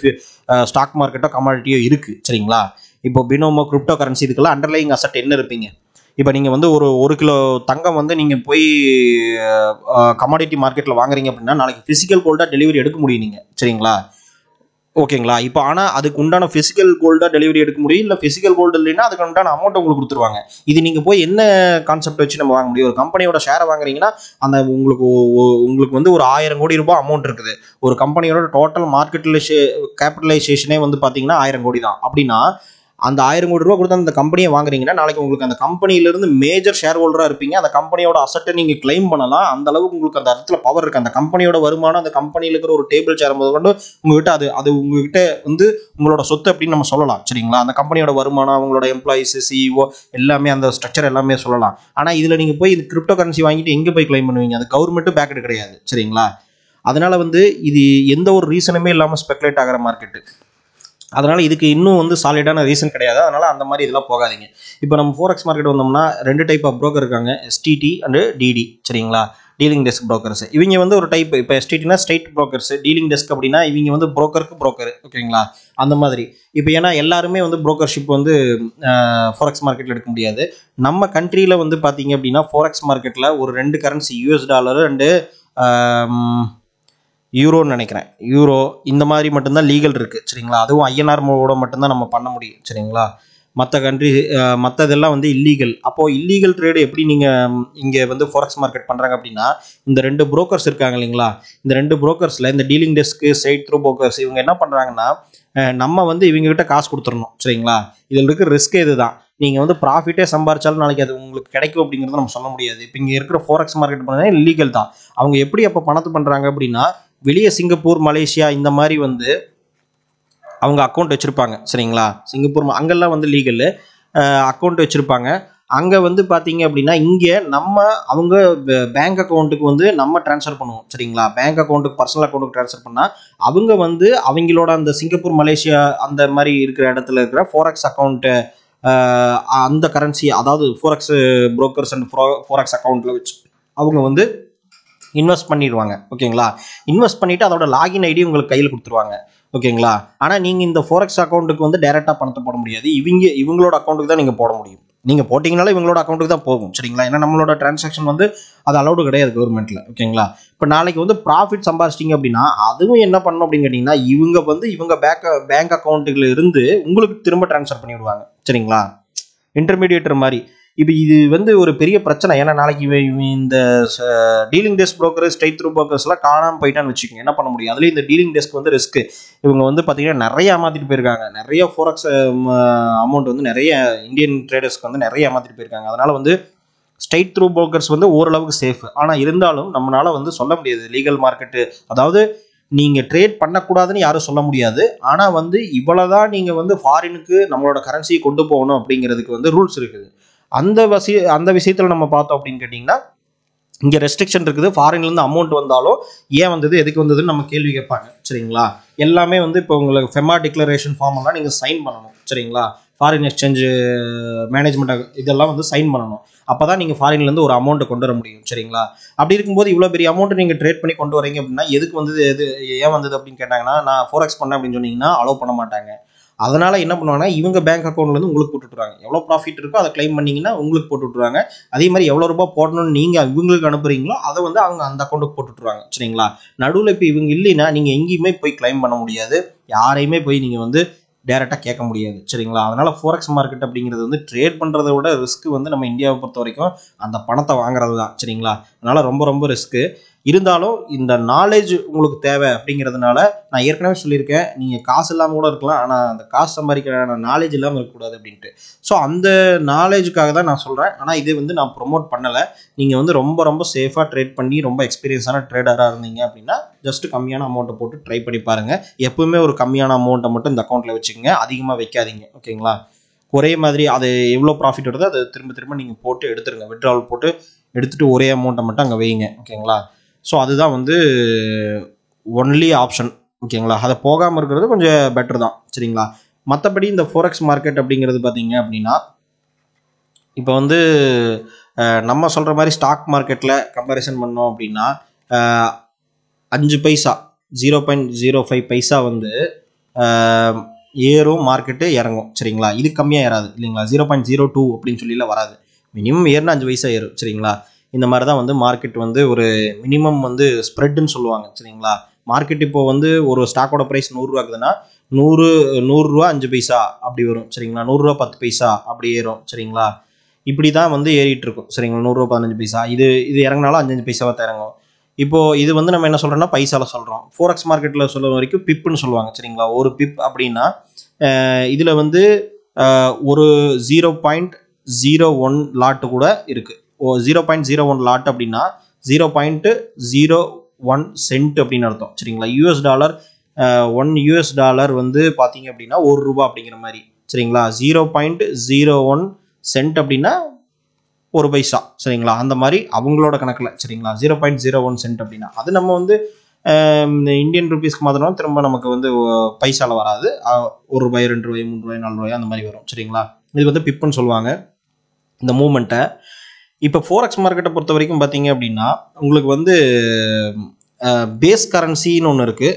ஸ்டாக் மார்க்கெட்டோ கமாலிட்டியோ இருக்குது சரிங்களா இப்போ பினோமோ கிரிப்டோ கரன்சி இதுக்கெல்லாம் அண்டர்லைங் அசட் என்ன இருப்பீங்க இப்போ நீங்கள் வந்து ஒரு ஒரு கிலோ தங்கம் வந்து நீங்கள் போய் கமாடிட்டி மார்க்கெட்டில் வாங்குறீங்க அப்படின்னா நாளைக்கு ஃபிசிக்கல் கோல்டாக டெலிவரி எடுக்க முடியும் நீங்கள் சரிங்களா ஓகேங்களா இப்போ ஆனால் அதுக்கு உண்டான ஃபிசிக்கல் கோல்டாக டெலிவரி எடுக்க முடியும் இல்லை ஃபிசிக்கல் கோல்டு இல்லைன்னா அதுக்கு உண்டான அமௌண்ட் உங்களுக்கு கொடுத்துருவாங்க இது நீங்கள் போய் என்ன கான்செப்ட் வச்சு நம்ம வாங்க முடியும் ஒரு கம்பெனியோட ஷேரை வாங்குறீங்கன்னா அந்த உங்களுக்கு உங்களுக்கு வந்து ஒரு ஆயிரம் கோடி ரூபாய் அமௌண்ட் இருக்குது ஒரு கம்பெனியோட டோட்டல் மார்க்கெட்டில் கேபிட்டலைசேஷனே வந்து பார்த்தீங்கன்னா ஆயிரம் கோடி தான் அப்படின்னா அந்த ஆயிரம் கோடி ரூபா கொடுத்து அந்த கம்பெனியை வாங்குறீங்கன்னா நாளைக்கு உங்களுக்கு அந்த கம்பெனியிலிருந்து மேஜர் ஷேர் ஹோல்டராக இருப்பீங்க அந்த கம்பெனியோட அசட்டை நீங்கள் கிளைம் பண்ணலாம் அந்த அளவுக்கு உங்களுக்கு அந்த இடத்துல பவர் இருக்குது அந்த கம்பெனியோட வருமானம் அந்த கம்பெனியில் இருக்கிற ஒரு டேபிள் சேர் போது கொண்டு உங்ககிட்ட அது அது உங்ககிட்ட வந்து உங்களோட சொத்து அப்படின்னு நம்ம சொல்லலாம் சரிங்களா அந்த கம்பெனியோட வருமானம் அவங்களோட எம்ப்ளாயிஸ் சிஇஓ எல்லாமே அந்த ஸ்ட்ரக்சர் எல்லாமே சொல்லலாம் ஆனால் இதில் நீங்கள் போய் இது கிரிப்டோ கரன்சி வாங்கிட்டு எங்கே போய் கிளைம் பண்ணுவீங்க அது கவர்மெண்ட்டும் பேக்கெட் கிடையாது சரிங்களா அதனால் வந்து இது எந்த ஒரு ரீசனுமே இல்லாமல் ஸ்பெக்குலேட் ஆகிற மார்க்கெட்டு அதனால் இதுக்கு இன்னும் வந்து சாலிடான ரீசன் கிடையாது அதனால் அந்த மாதிரி இதெல்லாம் போகாதீங்க இப்போ நம்ம ஃபோரெக்ஸ் மார்க்கெட் வந்தோம்னா ரெண்டு டைப் ஆஃப் ப்ரோக்கர் இருக்காங்க எஸ்டிடி அண்டு டிடி சரிங்களா டீலிங் டெஸ்க் ப்ரோக்கர்ஸ் இவங்க வந்து ஒரு டைப் இப்போ எஸ்டிடினா ஸ்ட்ரைட் ப்ரோக்கர்ஸ் டீலிங் டெஸ்க் அப்படின்னா இவங்க வந்து ப்ரோக்கருக்கு ப்ரோக்கர் ஓகேங்களா அந்த மாதிரி இப்போ ஏன்னா எல்லாருமே வந்து ப்ரோக்கர்ஷிப் வந்து ஃபாரெக்ஸ் மார்க்கெட்டில் எடுக்க முடியாது நம்ம கண்ட்ரியில் வந்து பார்த்தீங்க அப்படின்னா ஃபாரெக்ஸ் மார்க்கெட்டில் ஒரு ரெண்டு கரன்சி யூஎஸ் டாலரு அண்டு யூரோன்னு நினைக்கிறேன் யூரோ இந்த மாதிரி மட்டும்தான் லீகல் இருக்குது சரிங்களா அதுவும் ஐஎன்ஆர் மூட மட்டும்தான் நம்ம பண்ண முடியும் சரிங்களா மற்ற கண்ட்ரி மற்றதெல்லாம் வந்து இல்லீகல் அப்போது இல்லீகல் ட்ரேடு எப்படி நீங்கள் இங்கே வந்து ஃபாரெக்ஸ் மார்க்கெட் பண்ணுறாங்க அப்படின்னா இந்த ரெண்டு ப்ரோக்கர்ஸ் இருக்காங்க இல்லைங்களா இந்த ரெண்டு ப்ரோக்கர்ஸில் இந்த dealing desk straight through brokers இவங்க என்ன பண்ணுறாங்கன்னா நம்ம வந்து இவங்ககிட்ட காசு கொடுத்துடணும் சரிங்களா இதில் இருக்கிற ரிஸ்க்கே இது தான் நீங்கள் வந்து ப்ராஃபிட்டே சம்பாரிச்சாலும் நாளைக்கு அது உங்களுக்கு கிடைக்கும் அப்படிங்கிறத நம்ம சொல்ல முடியாது இப்போ இங்கே இருக்கிற ஃபாரெக்ஸ் மார்க்கெட் பண்ணால் இல்லீகல் தான் அவங்க எப்படி அப்போ பணத்தை பண்ணுறாங்க அப்படின்னா வெளியே சிங்கப்பூர் மலேசியா இந்த மாதிரி வந்து அவங்க அக்கௌண்ட் வச்சுருப்பாங்க சரிங்களா சிங்கப்பூர் அங்கெல்லாம் வந்து லீகல்லு அக்கௌண்ட் வச்சுருப்பாங்க அங்கே வந்து பார்த்தீங்க அப்படின்னா இங்கே நம்ம அவங்க பேங்க் அக்கௌண்ட்டுக்கு வந்து நம்ம ட்ரான்ஸ்ஃபர் பண்ணுவோம் சரிங்களா பேங்க் அக்கௌண்ட்டுக்கு பர்சனல் அக்கௌண்ட்டுக்கு ட்ரான்ஸ்ஃபர் பண்ணால் அவங்க வந்து அவங்களோட அந்த சிங்கப்பூர் மலேசியா அந்த மாதிரி இருக்கிற இடத்துல இருக்கிற ஃபோரக்ஸ் அக்கௌண்ட்டு அந்த கரன்சி அதாவது ஃபோரக்ஸ் புரோக்கர்ஸ் அண்ட் ஃபோரக்ஸ் அக்கௌண்ட்டில் வச்சு அவங்க வந்து இன்வெஸ்ட் பண்ணிடுவாங்க ஓகேங்களா இன்வெஸ்ட் பண்ணிவிட்டு அதோட லாகின் ஐடி உங்களுக்கு கையில் கொடுத்துருவாங்க ஓகேங்களா ஆனால் நீங்கள் இந்த ஃபோரெக்ஸ் அக்கௌண்ட்டுக்கு வந்து டேரெக்டாக பணத்தை போட முடியாது இவங்க இவங்களோட அக்கௌண்ட்டுக்கு தான் நீங்கள் போட முடியும் நீங்கள் போட்டிங்கனால இவங்களோட அக்கௌண்ட்டுக்கு தான் போகும் சரிங்களா ஏன்னா நம்மளோட டிரான்சாக்ஷன் வந்து அது அலௌடு கிடையாது கவர்மெண்ட்டில் ஓகேங்களா இப்போ நாளைக்கு வந்து ப்ராஃபிட் சம்பாதிச்சிட்டிங்க அப்படின்னா அதுவும் என்ன பண்ணணும் அப்படின்னு கேட்டிங்கன்னா இவங்க வந்து இவங்க பேங்க் பேங்க் அக்கௌண்ட்டுகளில் இருந்து உங்களுக்கு திரும்ப ட்ரான்ஸ்ஃபர் பண்ணிவிடுவாங்க சரிங்களா இன்டர்மீடியேட்டர் மாதிரி இப்போ இது வந்து ஒரு பெரிய பிரச்சனை ஏன்னா நாளைக்கு இந்த dealing desk broker straight through ப்ரோக்கர்ஸ்லாம் காணாமல் போயிட்டான்னு வச்சுக்கோங்க என்ன பண்ண முடியும் அதுலேயும் இந்த டீலிங் டெஸ்க் வந்து ரிஸ்க்கு இவங்க வந்து பார்த்தீங்கன்னா நிறைய ஏமாத்திட்டு போயிருக்காங்க நிறைய ஃபோரக்ஸ் அமௌண்ட் வந்து நிறைய இந்தியன் ட்ரேடர்ஸ்க்கு வந்து நிறைய ஏமாத்திட்டு போயிருக்காங்க அதனால் வந்து ஸ்ட்ரைட் த்ரூ ப்ரோக்கர்ஸ் வந்து ஓரளவுக்கு சேஃப் ஆனால் இருந்தாலும் நம்மளால் வந்து சொல்ல முடியாது லீகல் மார்க்கெட்டு அதாவது நீங்கள் ட்ரேட் பண்ணக்கூடாதுன்னு யாரும் சொல்ல முடியாது ஆனால் வந்து இவ்வளோதான் நீங்கள் வந்து ஃபாரினுக்கு நம்மளோட கரன்சியை கொண்டு போகணும் அப்படிங்கிறதுக்கு வந்து ரூல்ஸ் இருக்குது அந்த வசி அந்த விஷயத்தில் நம்ம பார்த்தோம் அப்படின்னு கேட்டிங்கன்னா இங்கே ரெஸ்ட்ரிக்ஷன் இருக்குது ஃபாரின்லேருந்து அமௌண்ட் வந்தாலும் ஏன் வந்தது எதுக்கு வந்ததுன்னு நம்ம கேள்வி கேட்பாங்க சரிங்களா எல்லாமே வந்து இப்போ உங்களுக்கு ஃபெமா டிக்ளரேஷன் ஃபார்ம் எல்லாம் நீங்கள் சைன் பண்ணணும் சரிங்களா ஃபாரின் எக்ஸ்சேஞ்சு மேனேஜ்மெண்ட் இதெல்லாம் வந்து சைன் பண்ணணும் அப்போ தான் நீங்கள் ஃபாரின்லேருந்து ஒரு அமௌண்ட்டை கொண்டு வர முடியும் சரிங்களா அப்படி இருக்கும்போது இவ்வளோ பெரிய அமௌண்ட்டு நீங்கள் ட்ரேட் பண்ணி கொண்டு வரீங்க அப்படின்னா எதுக்கு வந்தது எது ஏன் வந்தது அப்படின்னு கேட்டாங்கன்னா நான் ஃபோர் எக்ஸ் பண்ணேன் அப்படின்னு சொன்னீங்கன்னா அலோவ் பண்ண மாட்டாங்க அதனால் என்ன பண்ணுவாங்கன்னா இவங்க பேங்க் அக்கௌண்ட்லேருந்து உங்களுக்கு போட்டுவிட்றாங்க எவ்வளோ ப்ராஃபிட் இருக்கோ அதை கிளைம் பண்ணிங்கன்னா உங்களுக்கு போட்டுவிட்றாங்க அதே மாதிரி எவ்வளோ ரூபா போடணும்னு நீங்கள் இவங்களுக்கு அனுப்புகிறீங்களோ அதை வந்து அவங்க அந்த அக்கௌண்ட்டுக்கு விட்டுருவாங்க சரிங்களா நடுவில் இப்போ இவங்க இல்லைன்னா நீங்கள் எங்கேயுமே போய் கிளைம் பண்ண முடியாது யாரையுமே போய் நீங்கள் வந்து டேரெக்டாக கேட்க முடியாது சரிங்களா அதனால் ஃபோரெக்ஸ் மார்க்கெட் அப்படிங்கிறது வந்து ட்ரேட் பண்ணுறத விட ரிஸ்க் வந்து நம்ம இந்தியாவை பொறுத்த வரைக்கும் அந்த பணத்தை வாங்குறது தான் சரிங்களா அதனால் ரொம்ப ரொம்ப ரிஸ்க்கு இருந்தாலும் இந்த நாலேஜ் உங்களுக்கு தேவை அப்படிங்கிறதுனால நான் ஏற்கனவே சொல்லியிருக்கேன் நீங்கள் காசு இல்லாமல் கூட இருக்கலாம் ஆனால் அந்த காசு சம்பாதிக்கிற நாலேஜ் இல்லாமல் இருக்கக்கூடாது அப்படின்ட்டு ஸோ அந்த நாலேஜுக்காக தான் நான் சொல்கிறேன் ஆனால் இதை வந்து நான் ப்ரொமோட் பண்ணலை நீங்கள் வந்து ரொம்ப ரொம்ப சேஃபாக ட்ரேட் பண்ணி ரொம்ப எக்ஸ்பீரியன்ஸான ட்ரேடராக இருந்தீங்க அப்படின்னா ஜஸ்ட் கம்மியான அமௌண்ட்டை போட்டு ட்ரை பண்ணி பாருங்கள் எப்பவுமே ஒரு கம்மியான அமௌண்ட்டை மட்டும் இந்த அக்கௌண்ட்டில் வச்சுக்கோங்க அதிகமாக வைக்காதீங்க ஓகேங்களா ஒரே மாதிரி அது எவ்வளோ ப்ராஃபிட் வருதோ அதை திரும்ப திரும்ப நீங்கள் போட்டு எடுத்துருங்க விட்ராவல் போட்டு எடுத்துகிட்டு ஒரே அமௌண்ட்டை மட்டும் அங்கே வைங்க ஓகேங்களா ஸோ அதுதான் வந்து ஒன்லி ஆப்ஷன் ஓகேங்களா அதை போகாமல் இருக்கிறது கொஞ்சம் பெட்டர் தான் சரிங்களா மற்றபடி இந்த ஃபோரெக்ஸ் மார்க்கெட் அப்படிங்கிறது பார்த்தீங்க அப்படின்னா இப்போ வந்து நம்ம சொல்கிற மாதிரி ஸ்டாக் மார்க்கெட்டில் கம்பேரிசன் பண்ணோம் அப்படின்னா அஞ்சு பைசா ஜீரோ பாயிண்ட் ஜீரோ ஃபைவ் பைசா வந்து ஏறும் மார்க்கெட்டு இறங்கும் சரிங்களா இது கம்மியாக ஏறாது இல்லைங்களா ஜீரோ பாயிண்ட் ஜீரோ டூ அப்படின்னு சொல்லிலாம் வராது மினிமம் ஏறுனா அஞ்சு பைசா ஏறும் சரிங்களா இந்த மாதிரி தான் வந்து மார்க்கெட் வந்து ஒரு மினிமம் வந்து ஸ்ப்ரெட்னு சொல்லுவாங்க சரிங்களா மார்க்கெட் இப்போ வந்து ஒரு ஸ்டாக்கோட ப்ரைஸ் நூறுரூவா இருக்குதுன்னா நூறு நூறுரூவா அஞ்சு பைசா அப்படி வரும் சரிங்களா நூறுரூவா பத்து பைசா அப்படி ஏறும் சரிங்களா இப்படி தான் வந்து ஏறிட்டு இருக்கும் சரிங்களா நூறுரூவா பதினஞ்சு பைசா இது இது இறங்கினாலும் அஞ்சஞ்சு பைசாவாக இறங்கும் இப்போது இது வந்து நம்ம என்ன சொல்கிறோம்னா பைசாவில் சொல்கிறோம் ஃபோரக்ஸ் மார்க்கெட்டில் சொல்ல வரைக்கும் பிப்புன்னு சொல்லுவாங்க சரிங்களா ஒரு பிப் அப்படின்னா இதில் வந்து ஒரு zero point zero one lot கூட இருக்குது zero point zero one lot அப்படின்னா zero point zero one cent அப்படின்னு அர்த்தம் சரிங்களா US dollar one US dollar வந்து பார்த்தீங்க அப்படின்னா ஒரு ரூபா அப்படிங்கிற மாதிரி சரிங்களா zero point zero one cent அப்படின்னா ஒரு பைசா சரிங்களா அந்த மாதிரி அவங்களோட கணக்கில் சரிங்களா zero point zero one cent அப்படின்னா அது நம்ம வந்து இந்தியன் ருபீஸ்க்கு மாத்திரம் திரும்ப நமக்கு வந்து பைசாவில் வராது ஒரு ரூபாய் ரெண்டு ரூபாய் மூணு ரூபாய் நாலு ரூபாய் அந்த மாதிரி வரும் சரிங்களா இது வந்து பிப்புன்னு சொல்லுவாங்க இந்த மூமெண்ட்டை இப்போ ஃபோரெக்ஸ் மார்க்கெட்டை பொறுத்த வரைக்கும் பார்த்தீங்க அப்படின்னா உங்களுக்கு வந்து பேஸ் கரன்சின்னு ஒன்று இருக்குது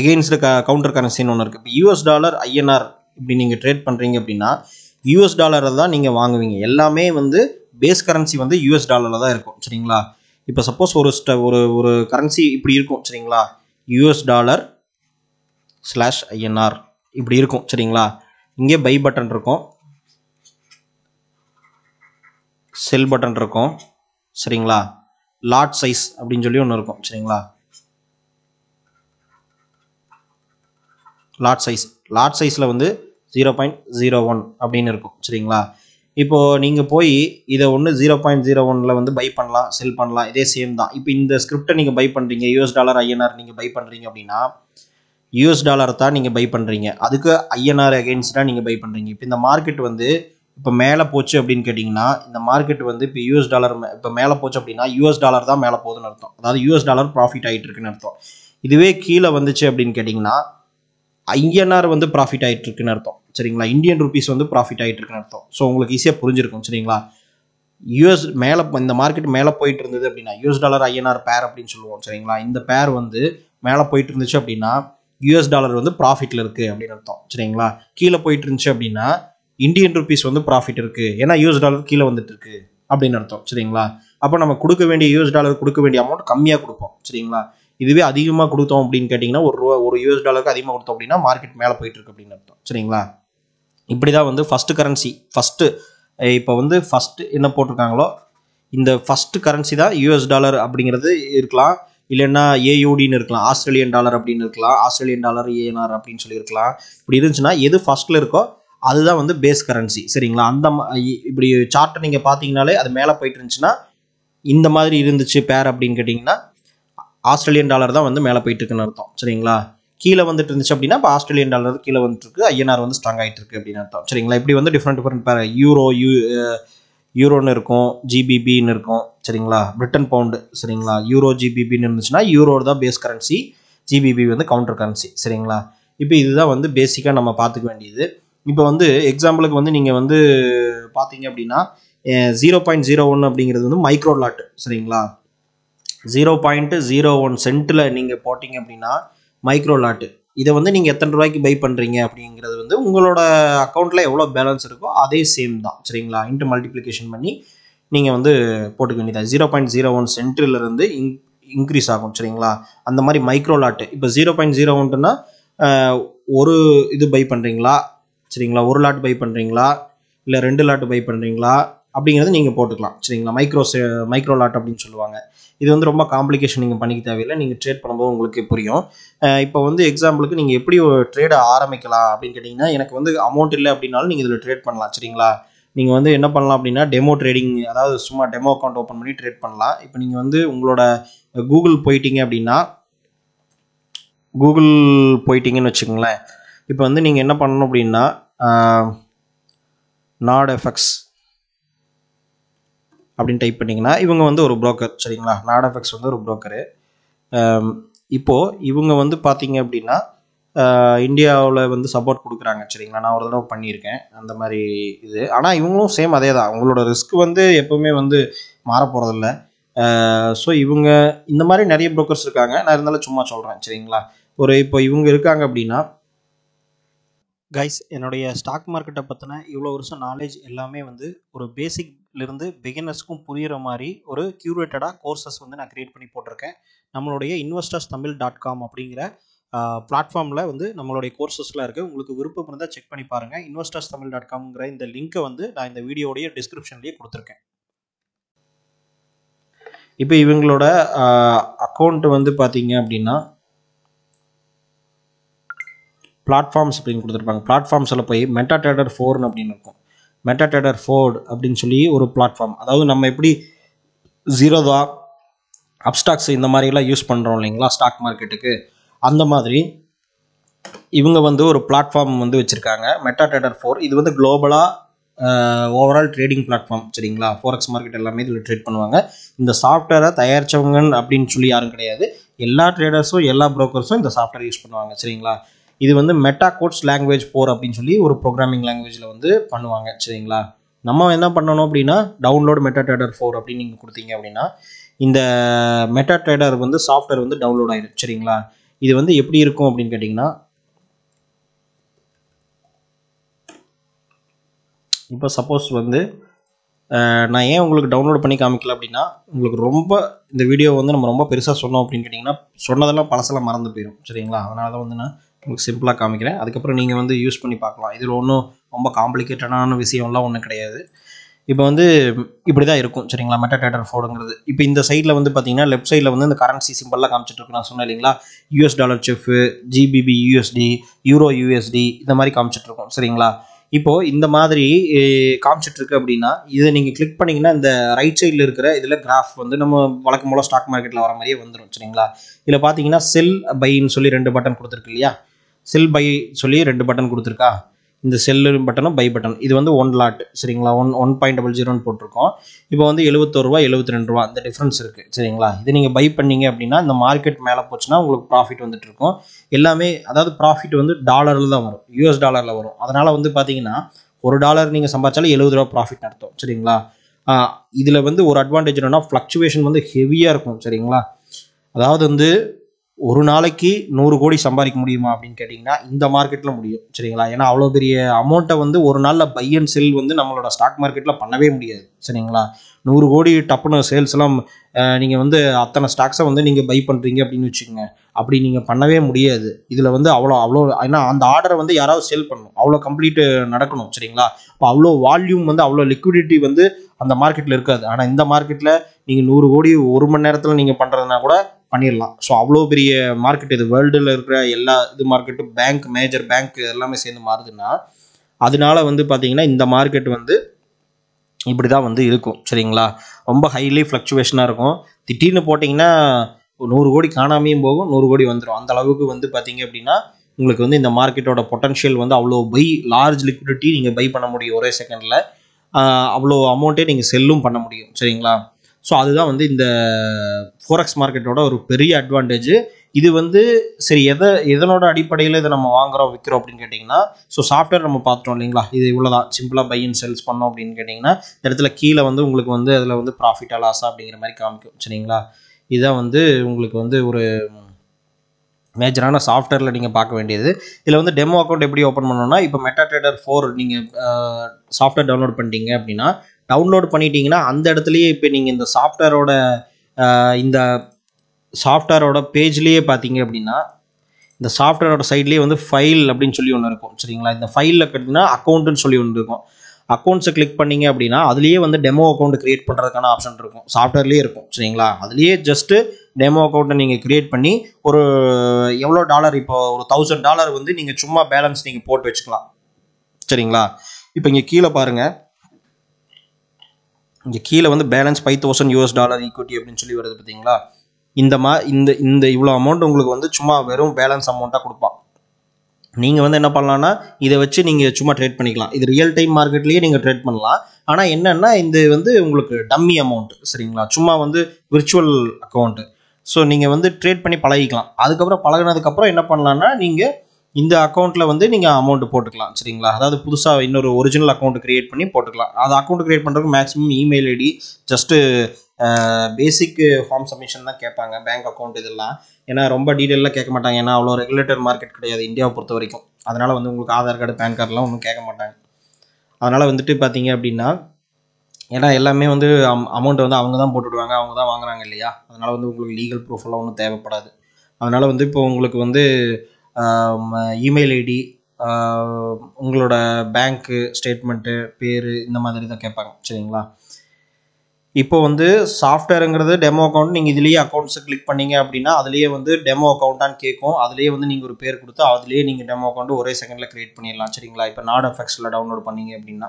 எகெயின்ஸ்டு க கவுண்டர் கரன்சின்னு ஒன்று இருக்குது இப்போ யூஎஸ் டாலர் ஐஎன்ஆர் இப்படி நீங்கள் ட்ரேட் பண்ணுறீங்க அப்படின்னா யூஎஸ் டாலரை தான் நீங்கள் வாங்குவீங்க எல்லாமே வந்து பேஸ் கரன்சி வந்து யூஎஸ் டாலரில் தான் இருக்கும் சரிங்களா இப்போ சப்போஸ் ஒரு ஸ்ட ஒரு ஒரு கரன்சி இப்படி இருக்கும் சரிங்களா யூஎஸ் டாலர் ஸ்லாஷ் ஐஎன்ஆர் இப்படி இருக்கும் சரிங்களா இங்கே பை பட்டன் இருக்கும் செல் பட்டன் இருக்கும் சரிங்களா லாட் சைஸ் அப்படின்னு சொல்லி ஒன்று இருக்கும் சரிங்களா லாட் சைஸ் லாட் சைஸில் வந்து ஜீரோ பாயிண்ட் ஜீரோ ஒன் அப்படின்னு இருக்கும் சரிங்களா இப்போது நீங்கள் போய் இதை ஒன்று ஜீரோ பாயிண்ட் ஜீரோ ஒனில் வந்து பை பண்ணலாம் செல் பண்ணலாம் இதே சேம் தான் இப்போ இந்த ஸ்கிரிப்டை நீங்கள் பை பண்ணுறீங்க யூஎஸ் டாலர் ஐஎன்ஆர் நீங்கள் பை பண்ணுறீங்க அப்படின்னா யூஎஸ் டாலர் தான் நீங்கள் பை பண்ணுறீங்க அதுக்கு ஐஎன்ஆர் அகெயின்ஸ்டாக நீங்கள் பை பண்ணுறீங்க இப்போ இந்த மார்க்கெட் வந்து இப்போ மேலே போச்சு அப்படின்னு கேட்டிங்கன்னா இந்த மார்க்கெட் வந்து இப்போ யூஎஸ் டாலர் இப்போ மேலே போச்சு அப்படின்னா யூஎஸ் டாலர் தான் மேலே போகுதுன்னு அர்த்தம் அதாவது யூஎஸ் டாலர் ப்ராஃபிட் ஆகிட்டு இருக்குன்னு அர்த்தம் இதுவே கீழே வந்துச்சு அப்படின்னு கேட்டிங்கன்னா ஐஎன்ஆர் வந்து ப்ராஃபிட் ஆகிட்டு இருக்குன்னு அர்த்தம் சரிங்களா இந்தியன் ருபீஸ் வந்து ப்ராஃபிட் ஆகிட்டு இருக்குன்னு அர்த்தம் ஸோ உங்களுக்கு ஈஸியாக புரிஞ்சிருக்கும் சரிங்களா யூஎஸ் மேலே இந்த மார்க்கெட் மேலே போயிட்டு இருந்தது அப்படின்னா யூஎஸ் டாலர் ஐஎன்ஆர் பேர் அப்படின்னு சொல்லுவோம் சரிங்களா இந்த பேர் வந்து மேலே போயிட்டு இருந்துச்சு அப்படின்னா யூஎஸ் டாலர் வந்து ப்ராஃபிட்டில் இருக்குது அப்படின்னு அர்த்தம் சரிங்களா கீழே போயிட்டு இருந்துச்சு அப்படின்னா இந்தியன் ருபீஸ் வந்து ப்ராஃபிட் இருக்குது ஏன்னா யூஎஸ் டாலர் கீழே வந்துட்டு இருக்கு அப்படின்னு அர்த்தம் சரிங்களா அப்போ நம்ம கொடுக்க வேண்டிய யூஎஸ் டாலர் கொடுக்க வேண்டிய அமௌண்ட் கம்மியாக கொடுப்போம் சரிங்களா இதுவே அதிகமாக கொடுத்தோம் அப்படின்னு கேட்டிங்கன்னா ஒரு ரூபா ஒரு யூஎஸ் டாலருக்கு அதிகமாக கொடுத்தோம் அப்படின்னா மார்க்கெட் மேலே போயிட்டு இருக்கு அப்படின்னு அர்த்தம் சரிங்களா இப்படி தான் வந்து ஃபஸ்ட்டு கரன்சி ஃபஸ்ட்டு இப்போ வந்து ஃபஸ்ட்டு என்ன போட்டிருக்காங்களோ இந்த ஃபஸ்ட்டு கரன்சி தான் யூஎஸ் டாலர் அப்படிங்கிறது இருக்கலாம் இல்லைன்னா ஏயூடின்னு இருக்கலாம் ஆஸ்திரேலியன் டாலர் அப்படின்னு இருக்கலாம் ஆஸ்திரேலியன் டாலர் ஏஎன்ஆர் அப்படின்னு சொல்லி இருக்கலாம் இப்படி இருந்துச்சுன்னா எது ஃபஸ்ட்டில் இருக்கோ அதுதான் வந்து பேஸ் கரன்சி சரிங்களா அந்த இப்படி சார்ட்டை நீங்கள் பார்த்தீங்கனாலே அது மேலே போயிட்டு இருந்துச்சுன்னா இந்த மாதிரி இருந்துச்சு பேர் அப்படின்னு கேட்டிங்கன்னா ஆஸ்திரேலியன் டாலர் தான் வந்து மேலே போயிட்டு இருக்குன்னு அர்த்தம் சரிங்களா கீழே வந்துட்டு இருந்துச்சு அப்படின்னா இப்போ ஆஸ்திரேலியன் டாலர் கீழே வந்துட்டு இருக்கு ஐஎன்ஆர் வந்து ஸ்ட்ராங் ஆகிட்டு இருக்கு அப்படின்னு அர்த்தம் சரிங்களா இப்படி வந்து டிஃப்ரெண்ட் டிஃப்ரெண்ட் பேர் யூரோ யூ யூரோன்னு இருக்கும் ஜிபிபின்னு இருக்கும் சரிங்களா பிரிட்டன் பவுண்டு சரிங்களா யூரோ ஜிபிபின்னு இருந்துச்சுன்னா யூரோ தான் பேஸ் கரன்சி ஜிபிபி வந்து கவுண்டர் கரன்சி சரிங்களா இப்போ இதுதான் வந்து பேசிக்காக நம்ம பார்த்துக்க வேண்டியது இப்போ வந்து எக்ஸாம்பிளுக்கு வந்து நீங்கள் வந்து பார்த்தீங்க அப்படின்னா ஜீரோ பாயிண்ட் ஜீரோ ஒன் அப்படிங்கிறது வந்து மைக்ரோ சரிங்களா ஜீரோ பாயிண்ட்டு ஜீரோ ஒன் சென்ட்டில் நீங்கள் போட்டிங்க அப்படின்னா மைக்ரோ இதை வந்து நீங்கள் எத்தனை ரூபாய்க்கு பை பண்ணுறீங்க அப்படிங்கிறது வந்து உங்களோட அக்கௌண்ட்டில் எவ்வளோ பேலன்ஸ் இருக்கோ அதே சேம் தான் சரிங்களா இன்ட்டு மல்டிப்ளிகேஷன் பண்ணி நீங்கள் வந்து போட்டுக்க வேண்டியதாக ஜீரோ பாயிண்ட் ஜீரோ ஒன் சென்ட்ரிலிருந்து இன் இன்க்ரீஸ் ஆகும் சரிங்களா அந்த மாதிரி மைக்ரோ இப்போ ஜீரோ பாயிண்ட் ஜீரோ ஒன்ட்டுனா ஒரு இது பை பண்ணுறீங்களா சரிங்களா ஒரு லாட் பை பண்ணுறீங்களா இல்லை ரெண்டு லாட் பை பண்ணுறீங்களா அப்படிங்கிறத நீங்கள் போட்டுக்கலாம் சரிங்களா மைக்ரோ மைக்ரோ லாட் அப்படின்னு சொல்லுவாங்க இது வந்து ரொம்ப காம்ப்ளிகேஷன் நீங்கள் பண்ணிக்க தேவையில்லை நீங்கள் ட்ரேட் பண்ணும்போது உங்களுக்கு புரியும் இப்போ வந்து எக்ஸாம்பிளுக்கு நீங்கள் எப்படி ஒரு ட்ரேடை ஆரம்பிக்கலாம் அப்படின்னு கேட்டிங்கன்னா எனக்கு வந்து அமௌண்ட் இல்லை அப்படின்னாலும் நீங்கள் இதில் ட்ரேட் பண்ணலாம் சரிங்களா நீங்கள் வந்து என்ன பண்ணலாம் அப்படின்னா டெமோ ட்ரேடிங் அதாவது சும்மா டெமோ அக்கௌண்ட் ஓப்பன் பண்ணி ட்ரேட் பண்ணலாம் இப்போ நீங்கள் வந்து உங்களோட கூகுள் போயிட்டீங்க அப்படின்னா கூகுள் போயிட்டீங்கன்னு வச்சுக்கோங்களேன் இப்போ வந்து நீங்கள் என்ன பண்ணணும் அப்படின்னா நாட் எஃபெக்ட்ஸ் அப்படின்னு டைப் பண்ணிங்கன்னா இவங்க வந்து ஒரு ப்ரோக்கர் சரிங்களா நாட் எஃபெக்ட்ஸ் வந்து ஒரு ப்ரோக்கரு இப்போது இவங்க வந்து பார்த்தீங்க அப்படின்னா இந்தியாவில் வந்து சப்போர்ட் கொடுக்குறாங்க சரிங்களா நான் ஒரு தடவை பண்ணியிருக்கேன் அந்த மாதிரி இது ஆனால் இவங்களும் சேம் அதே தான் அவங்களோட ரிஸ்க் வந்து எப்போவுமே வந்து மாறப்போகிறதில்ல போகிறதில்ல ஸோ இவங்க இந்த மாதிரி நிறைய ப்ரோக்கர்ஸ் இருக்காங்க நான் இருந்தாலும் சும்மா சொல்கிறேன் சரிங்களா ஒரு இப்போ இவங்க இருக்காங்க அப்படின்னா கைஸ் என்னுடைய ஸ்டாக் மார்க்கெட்டை பற்றின இவ்வளோ வருஷம் நாலேஜ் எல்லாமே வந்து ஒரு பேசிக்லேருந்து பிகினர்ஸ்க்கும் புரிகிற மாதிரி ஒரு க்யூரேட்டடாக கோர்சஸ் வந்து நான் க்ரியேட் பண்ணி போட்டிருக்கேன் நம்மளுடைய இன்வெஸ்டர்ஸ் தமிழ் டாட் காம் அப்படிங்கிற பிளாட்ஃபார்மில் வந்து நம்மளுடைய கோர்சஸ்லாம் இருக்குது உங்களுக்கு விருப்பம் இருந்தால் செக் பண்ணி பாருங்கள் இன்வெஸ்டர்ஸ் தமிழ் டாட் காம்ங்கிற இந்த லிங்க்கை வந்து நான் இந்த வீடியோடைய டிஸ்கிரிப்ஷன்லேயே கொடுத்துருக்கேன் இப்போ இவங்களோட அக்கௌண்ட்டு வந்து பார்த்தீங்க அப்படின்னா பிளாட்ஃபார்ம்ஸ் அப்படின்னு கொடுத்துருப்பாங்க பிளாட்ஃபார்ம்ஸில் போய் மெட்டா டேடர் ஃபோர்னு அப்படின்னு இருக்கும் மெட்டா டேடர் ஃபோர்டு அப்படின்னு சொல்லி ஒரு பிளாட்ஃபார்ம் அதாவது நம்ம எப்படி ஜீரோதா அப்ஸ்டாக்ஸ் இந்த மாதிரிலாம் யூஸ் பண்ணுறோம் இல்லைங்களா ஸ்டாக் மார்க்கெட்டுக்கு அந்த மாதிரி இவங்க வந்து ஒரு பிளாட்ஃபார்ம் வந்து வச்சுருக்காங்க மெட்டா டேடர் ஃபோர் இது வந்து குளோபலாக ஓவரால் ட்ரேடிங் பிளாட்ஃபார்ம் சரிங்களா ஃபோரெக்ஸ் மார்க்கெட் எல்லாமே இதில் ட்ரேட் பண்ணுவாங்க இந்த சாஃப்ட்வேரை தயாரிச்சவங்கன்னு அப்படின்னு சொல்லி யாரும் கிடையாது எல்லா ட்ரேடர்ஸும் எல்லா ப்ரோக்கர்ஸும் இந்த சாஃப்ட்வேர் யூஸ் பண்ணுவாங்க சரிங்களா இது வந்து மெட்டா கோட்ஸ் லாங்குவேஜ் ஃபோர் அப்படின்னு சொல்லி ஒரு ப்ரோக்ராமிங் லாங்குவேஜில் வந்து பண்ணுவாங்க சரிங்களா நம்ம என்ன பண்ணணும் அப்படின்னா டவுன்லோட் மெட்டா ட்ரேடர் ஃபோர் அப்படின்னு நீங்கள் கொடுத்தீங்க அப்படின்னா இந்த மெட்டா ட்ரேடர் வந்து சாஃப்ட்வேர் வந்து டவுன்லோட் ஆயிடும் சரிங்களா இது வந்து எப்படி இருக்கும் அப்படின்னு கேட்டிங்கன்னா இப்போ சப்போஸ் வந்து நான் ஏன் உங்களுக்கு டவுன்லோட் பண்ணி காமிக்கல அப்படின்னா உங்களுக்கு ரொம்ப இந்த வீடியோ வந்து நம்ம ரொம்ப பெருசாக சொன்னோம் அப்படின்னு கேட்டிங்கன்னா சொன்னதெல்லாம் பழசெல்லாம் மறந்து போயிடும் சரிங்களா அதனால தான் வந்து நான் உங்களுக்கு சிம்பிளாக காமிக்கிறேன் அதுக்கப்புறம் நீங்கள் வந்து யூஸ் பண்ணி பார்க்கலாம் இதில் ஒன்றும் ரொம்ப காம்ப்ளிகேட்டடான விஷயம்லாம் ஒன்றும் கிடையாது இப்போ வந்து இப்படி தான் இருக்கும் சரிங்களா மெட்டா டேட்டர் ஃபோர்டுங்கிறது இப்போ இந்த சைடில் வந்து பார்த்தீங்கன்னா லெஃப்ட் சைடில் வந்து இந்த கரன்சி சிம்பிளாக காமிச்சிட்டு இருக்கு நான் சொன்னேன் இல்லைங்களா US dollar CHF GBP USD euro USD இந்த மாதிரி காமிச்சிட்டு இருக்கோம் சரிங்களா இப்போது இந்த மாதிரி காமிச்சிட்டு இருக்கு அப்படின்னா இதை நீங்கள் கிளிக் பண்ணிங்கன்னா இந்த ரைட் சைடில் இருக்கிற இதில் கிராஃப் வந்து நம்ம வழக்கம் போல் ஸ்டாக் மார்க்கெட்டில் வர மாதிரியே வந்துடும் சரிங்களா இதில் பார்த்தீங்கன்னா செல் பைன்னு சொல்லி ரெண்டு பட்டன் கொடுத்துருக்கு இல்லையா செல் பை சொல்லி ரெண்டு பட்டன் கொடுத்துருக்கா இந்த செல்லு பட்டனும் பை பட்டன் இது வந்து ஒன் லாட் சரிங்களா ஒன் ஒன் பாயிண்ட் டபுள் ஜீரோன்னு போட்டிருக்கோம் இப்போ வந்து எழுபத்தோருவா எழுபத்தி ரெண்டு ரூபா இந்த டிஃப்ரென்ஸ் இருக்குது சரிங்களா இது நீங்கள் பை பண்ணீங்க அப்படின்னா இந்த மார்க்கெட் மேலே போச்சுன்னா உங்களுக்கு ப்ராஃபிட் வந்துட்டு இருக்கும் எல்லாமே அதாவது ப்ராஃபிட் வந்து டாலரில் தான் வரும் யூஎஸ் டாலரில் வரும் அதனால் வந்து பார்த்தீங்கன்னா ஒரு டாலர் நீங்கள் சம்பாதிச்சாலும் எழுபது ரூபா ப்ராஃபிட் நடத்தும் சரிங்களா இதில் வந்து ஒரு அட்வான்டேஜ் என்னன்னா ஃப்ளக்சுவேஷன் வந்து ஹெவியாக இருக்கும் சரிங்களா அதாவது வந்து ஒரு நாளைக்கு நூறு கோடி சம்பாதிக்க முடியுமா அப்படின்னு கேட்டிங்கன்னா இந்த மார்க்கெட்டில் முடியும் சரிங்களா ஏன்னா அவ்வளோ பெரிய அமௌண்ட்டை வந்து ஒரு நாளில் பை அண்ட் செல் வந்து நம்மளோட ஸ்டாக் மார்க்கெட்டில் பண்ணவே முடியாது சரிங்களா நூறு கோடி டப்புனு சேல்ஸ் எல்லாம் நீங்கள் வந்து அத்தனை ஸ்டாக்ஸை வந்து நீங்கள் பை பண்ணுறீங்க அப்படின்னு வச்சுக்கோங்க அப்படி நீங்கள் பண்ணவே முடியாது இதில் வந்து அவ்வளோ அவ்வளோ ஏன்னா அந்த ஆர்டரை வந்து யாராவது சேல் பண்ணணும் அவ்வளோ கம்ப்ளீட்டு நடக்கணும் சரிங்களா இப்போ அவ்வளோ வால்யூம் வந்து அவ்வளோ லிக்விடிட்டி வந்து அந்த மார்க்கெட்டில் இருக்காது ஆனால் இந்த மார்க்கெட்டில் நீங்கள் நூறு கோடி ஒரு மணி நேரத்தில் நீங்கள் பண்ணுறதுனா கூட பண்ணிடலாம் ஸோ அவ்வளோ பெரிய மார்க்கெட் இது வேர்ல்டில் இருக்கிற எல்லா இது மார்க்கெட்டும் பேங்க் மேஜர் பேங்க் எல்லாமே சேர்ந்து மாறுதுன்னா அதனால வந்து பார்த்தீங்கன்னா இந்த மார்க்கெட் வந்து இப்படி தான் வந்து இருக்கும் சரிங்களா ரொம்ப ஹைலி ஃப்ளக்சுவேஷனாக இருக்கும் திடீர்னு போட்டிங்கன்னா நூறு கோடி காணாமையும் போகும் நூறு கோடி வந்துடும் அந்த அளவுக்கு வந்து பார்த்தீங்க அப்படின்னா உங்களுக்கு வந்து இந்த மார்க்கெட்டோட பொட்டன்ஷியல் வந்து அவ்வளோ பை லார்ஜ் லிக்விடிட்டி நீங்கள் பை பண்ண முடியும் ஒரே செகண்டில் அவ்வளோ அமௌண்ட்டே நீங்கள் செல்லும் பண்ண முடியும் சரிங்களா ஸோ அதுதான் வந்து இந்த ஃபோரக்ஸ் மார்க்கெட்டோட ஒரு பெரிய அட்வான்டேஜ் இது வந்து சரி எதை எதனோட அடிப்படையில் இதை நம்ம வாங்குறோம் விற்கிறோம் அப்படின்னு கேட்டிங்கன்னா ஸோ சாஃப்ட்வேர் நம்ம பார்த்துட்டோம் இல்லைங்களா இது இவ்வளோதான் சிம்பிளாக பை அண்ட் செல்ஸ் பண்ணோம் அப்படின்னு கேட்டிங்கன்னா இந்த இடத்துல கீழே வந்து உங்களுக்கு வந்து அதில் வந்து ப்ராஃபிட்டாக லாஸா அப்படிங்கிற மாதிரி காமிக்கும் சரிங்களா இதான் வந்து உங்களுக்கு வந்து ஒரு மேஜரான சாஃப்ட்வேரில் நீங்கள் பார்க்க வேண்டியது இதில் வந்து டெமோ அக்கௌண்ட் எப்படி ஓப்பன் பண்ணணும்னா இப்போ மெட்டா ட்ரேடர் ஃபோர் நீங்கள் சாஃப்ட்வேர் டவுன்லோட் பண்ணிட்டீங்க அப்படின்னா டவுன்லோட் பண்ணிட்டீங்கன்னா அந்த இடத்துலையே இப்போ நீங்கள் இந்த சாஃப்ட்வேரோட இந்த சாஃப்ட்வேரோட பேஜ்லேயே பார்த்தீங்க அப்படின்னா இந்த சாஃப்ட்வேரோட சைட்லேயே வந்து ஃபைல் அப்படின்னு சொல்லி ஒன்று இருக்கும் சரிங்களா இந்த ஃபைலில் கேட்டிங்கன்னா அக்கௌண்ட்டுன்னு சொல்லி ஒன்று இருக்கும் அக்கௌண்ட்ஸை கிளிக் பண்ணிங்க அப்படின்னா அதுலேயே வந்து டெமோ அக்கௌண்ட் க்ரியேட் பண்ணுறதுக்கான ஆப்ஷன் இருக்கும் சாஃப்ட்வேர்லேயே இருக்கும் சரிங்களா அதுலேயே ஜஸ்ட்டு டெமோ அக்கௌண்ட்டை நீங்கள் க்ரியேட் பண்ணி ஒரு எவ்வளோ டாலர் இப்போ ஒரு தௌசண்ட் டாலர் வந்து நீங்கள் சும்மா பேலன்ஸ் நீங்கள் போட்டு வச்சுக்கலாம் சரிங்களா இப்போ இங்கே கீழே பாருங்கள் இங்கே கீழே வந்து balance five thousand US dollar equity அப்படின்னு சொல்லி வருது பார்த்தீங்களா இந்த மா இந்த இந்த இவ்வளோ அமௌண்ட் உங்களுக்கு வந்து சும்மா வெறும் பேலன்ஸ் அமௌண்ட்டாக கொடுப்பான் நீங்கள் வந்து என்ன பண்ணலான்னா இதை வச்சு நீங்கள் சும்மா ட்ரேட் பண்ணிக்கலாம் இது ரியல் டைம் மார்க்கெட்லேயே நீங்கள் ட்ரேட் பண்ணலாம் ஆனால் என்னென்னா இது வந்து உங்களுக்கு டம்மி அமௌண்ட் சரிங்களா சும்மா வந்து விர்ச்சுவல் அக்கௌண்ட்டு ஸோ நீங்கள் வந்து ட்ரேட் பண்ணி பழகிக்கலாம் அதுக்கப்புறம் பழகினதுக்கப்புறம் என்ன பண்ணலான்னா நீங்கள் இந்த அக்கௌண்ட்டில் வந்து நீங்கள் அமௌண்ட்டு போட்டுக்கலாம் சரிங்களா அதாவது புதுசாக இன்னொரு ஒரிஜினல் அக்கௌண்ட் க்ரியேட் பண்ணி போட்டுக்கலாம் அது அக்கௌண்ட் க்ரியேட் பண்ணுறதுக்கு maximum email ID just basic form submission தான் கேட்பாங்க பேங்க் அக்கௌண்ட் இதெல்லாம் ஏன்னா ரொம்ப டீட்டெயிலாக கேட்க மாட்டாங்க ஏன்னா அவ்வளோ ரெகுலேட்டர் மார்க்கெட் கிடையாது இந்தியாவை பொறுத்த வரைக்கும் அதனால் வந்து உங்களுக்கு ஆதார் கார்டு பேன் கார்டெலாம் ஒன்றும் கேட்க மாட்டாங்க அதனால் வந்துட்டு பார்த்தீங்க அப்படின்னா ஏன்னா எல்லாமே வந்து அம் அமௌண்ட் வந்து அவங்க தான் போட்டுவிடுவாங்க அவங்க தான் வாங்குறாங்க இல்லையா அதனால் வந்து உங்களுக்கு லீகல் ப்ரூஃப் எல்லாம் ஒன்றும் தேவைப்படாது அதனால் வந்து இப்போ உங்களுக்கு வந்து இமெயில் ஐடி உங்களோட பேங்க்கு ஸ்டேட்மெண்ட்டு பேர் இந்த மாதிரி தான் கேட்பாங்க சரிங்களா இப்போ வந்து சாஃப்ட்வேருங்கிறது டெமோ அக்கௌண்ட் நீங்கள் இதுலேயே அக்கௌண்ட்ஸை கிளிக் பண்ணீங்க அப்படின்னா அதுலேயே வந்து டெமோ அக்கௌண்ட்டான்னு கேட்கும் அதுலேயே வந்து நீங்கள் ஒரு பேர் கொடுத்து அதுலேயே நீங்கள் டெமோ அக்கௌண்ட் ஒரே செகண்டில் க்ரியேட் பண்ணிடலாம் சரிங்களா இப்போ நாட் எஃபெக்ட்ஸில் டவுன்லோட் பண்ணீங்க அப்படின்னா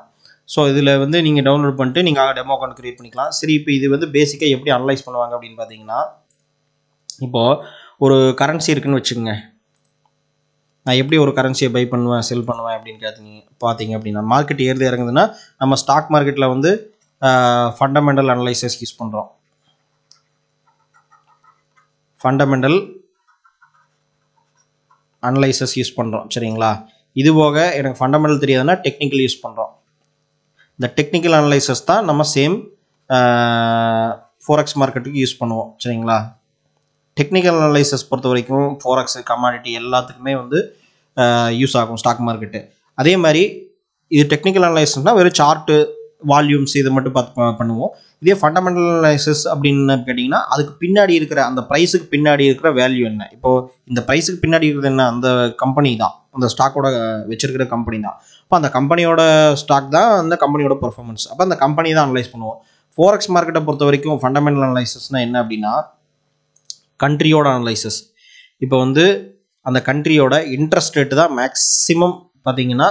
ஸோ இதில் வந்து நீங்கள் டவுன்லோட் பண்ணிட்டு நீங்கள் டெமோ அக்கௌண்ட் க்ரியேட் பண்ணிக்கலாம் சரி இப்போ இது வந்து பேசிக்காக எப்படி அனலைஸ் பண்ணுவாங்க அப்படின்னு பார்த்தீங்கன்னா இப்போது ஒரு கரன்சி இருக்குன்னு வச்சுக்கோங்க நான் எப்படி ஒரு கரன்சியை பை பண்ணுவேன் செல் பண்ணுவேன் அப்படின்னு கேட்டிங்க பார்த்தீங்க அப்படின்னா மார்க்கெட் ஏறுது இறங்குதுன்னா நம்ம ஸ்டாக் மார்க்கெட்டில் வந்து ஃபண்டமெண்டல் அனலைசஸ் யூஸ் பண்ணுறோம் ஃபண்டமெண்டல் அனலைசஸ் யூஸ் பண்ணுறோம் சரிங்களா இது போக எனக்கு ஃபண்டமெண்டல் தெரியாதுன்னா டெக்னிக்கல் யூஸ் பண்ணுறோம் இந்த டெக்னிக்கல் அனலைசஸ் தான் நம்ம சேம் ஃபோரெக்ஸ் மார்க்கெட்டுக்கு யூஸ் பண்ணுவோம் சரிங்களா டெக்னிக்கல் அனலைசஸ் பொறுத்த வரைக்கும் ஃபோரக்ஸ் கமாடிட்டி எல்லாத்துக்குமே வந்து யூஸ் ஆகும் ஸ்டாக் மார்க்கெட்டு அதே மாதிரி இது டெக்னிக்கல் அனலைசஸ்னால் வெறும் சார்ட்டு வால்யூம்ஸ் இதை மட்டும் பார்த்து பண்ணுவோம் இதே ஃபண்டமெண்டல் அனலைசஸ் அப்படின்னு கேட்டிங்கன்னா அதுக்கு பின்னாடி இருக்கிற அந்த ப்ரைஸுக்கு பின்னாடி இருக்கிற வேல்யூ என்ன இப்போது இந்த ப்ரைஸுக்கு பின்னாடி இருக்கிறது என்ன அந்த கம்பெனி தான் அந்த ஸ்டாக்கோட வச்சிருக்கிற கம்பெனி தான் இப்போ அந்த கம்பெனியோட ஸ்டாக் தான் அந்த கம்பெனியோட பர்ஃபார்மன்ஸ் அப்போ அந்த கம்பெனி தான் அனலைஸ் பண்ணுவோம் ஃபோரக்ஸ் மார்க்கெட்டை பொறுத்த வரைக்கும் ஃபண்டமெண்டல் அனலைசஸ்னால் என்ன அப்படின்னா கண்ட்ரியோட அனலைசஸ் இப்போ வந்து அந்த கண்ட்ரியோட இன்ட்ரெஸ்ட் ரேட்டு தான் மேக்ஸிமம் பார்த்தீங்கன்னா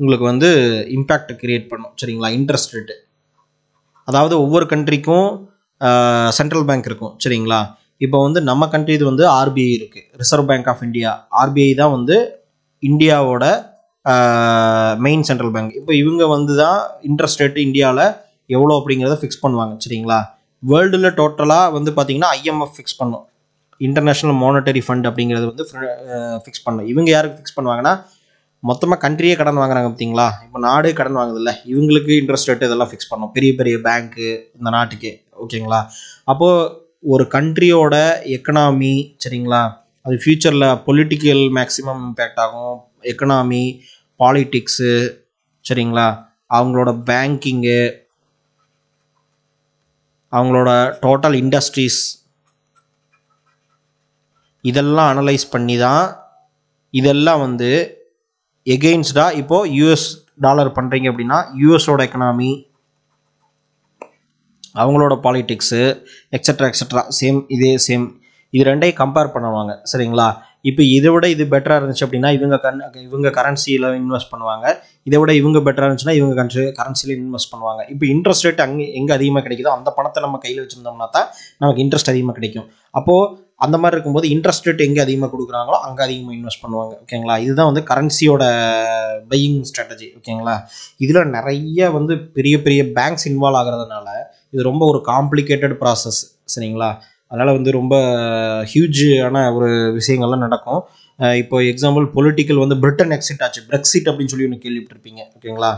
உங்களுக்கு வந்து இம்பேக்ட் கிரியேட் பண்ணும் சரிங்களா இன்ட்ரெஸ்ட் ரேட்டு அதாவது ஒவ்வொரு கண்ட்ரிக்கும் சென்ட்ரல் பேங்க் இருக்கும் சரிங்களா இப்போ வந்து நம்ம கண்ட்ரி இது வந்து ஆர்பிஐ இருக்குது reserve bank of India RBI தான் வந்து இந்தியாவோட மெயின் சென்ட்ரல் பேங்க் இப்போ இவங்க வந்து தான் இன்ட்ரெஸ்ட் ரேட்டு இந்தியாவில் எவ்வளோ அப்படிங்கிறத ஃபிக்ஸ் பண்ணுவாங்க சரிங்களா வேர்ல்டில் டோட்டலாக வந்து பார்த்தீங்கன்னா ஐஎம்எஃப் ஃபிக்ஸ் பண்ணும் இன்டர்நேஷ்னல் மானிட்டரி ஃபண்ட் அப்படிங்கிறது வந்து ஃபிக்ஸ் பண்ணும் இவங்க யாருக்கு ஃபிக்ஸ் பண்ணுவாங்கன்னா மொத்தமாக கண்ட்ரியே கடன் வாங்குறாங்க பார்த்தீங்களா இப்போ நாடே கடன் வாங்குதில்ல இவங்களுக்கு இன்ட்ரெஸ்ட் ரேட் இதெல்லாம் ஃபிக்ஸ் பண்ணும் பெரிய பெரிய பேங்க்கு இந்த நாட்டுக்கு ஓகேங்களா அப்போது ஒரு கண்ட்ரியோட எக்கனாமி சரிங்களா அது ஃப்யூச்சரில் பொலிட்டிக்கல் மேக்ஸிமம் இம்பேக்ட் ஆகும் எக்கனாமி பாலிட்டிக்ஸு சரிங்களா அவங்களோட பேங்கிங்கு அவங்களோட டோட்டல் இண்டஸ்ட்ரீஸ் இதெல்லாம் அனலைஸ் பண்ணி தான் இதெல்லாம் வந்து எகெயின்ஸ்டாக இப்போது யூஎஸ் டாலர் பண்ணுறீங்க அப்படின்னா யூஎஸோட எக்கனாமி அவங்களோட பாலிட்டிக்ஸு எக்ஸட்ரா எக்ஸட்ரா சேம் இதே சேம் இது ரெண்டையும் கம்பேர் பண்ணுவாங்க சரிங்களா இப்போ இதை விட இது பெட்டராக இருந்துச்சு அப்படின்னா இவங்க கன் இவங்க கரன்சியில் இன்வெஸ்ட் பண்ணுவாங்க இதை விட இவங்க பெட்டராக இருந்துச்சுன்னா இவங்க கன்ட்ரி கரன்சியில் இன்வெஸ்ட் பண்ணுவாங்க இப்போ இன்ட்ரெஸ்ட் ரேட் அங்கே எங்கே அதிகமாக கிடைக்குதோ அந்த பணத்தை நம்ம கையில் வச்சுருந்தோம்னா தான் நமக்கு இன்ட்ரெஸ்ட் அதிகமாக கிடைக்கும் அப்போது அந்த மாதிரி இருக்கும்போது இன்ட்ரெஸ்ட் ரேட் எங்கே அதிகமாக கொடுக்குறாங்களோ அங்கே அதிகமாக இன்வெஸ்ட் பண்ணுவாங்க ஓகேங்களா இதுதான் வந்து கரன்சியோட பையிங் ஸ்ட்ராட்டஜி ஓகேங்களா இதில் நிறைய வந்து பெரிய பெரிய பேங்க்ஸ் இன்வால்வ் ஆகிறதுனால இது ரொம்ப ஒரு காம்ப்ளிகேட்டட் ப்ராசஸ் சரிங்களா அதனால் வந்து ரொம்ப ஆன ஒரு விஷயங்கள்லாம் நடக்கும் இப்போ எக்ஸாம்பிள் பொலிட்டிக்கல் வந்து பிரிட்டன் எக்ஸிட் ஆச்சு பிரெக்சிட் அப்படின்னு சொல்லி ஒன்று கேள்விப்பட்டிருப்பீங்க ஓகேங்களா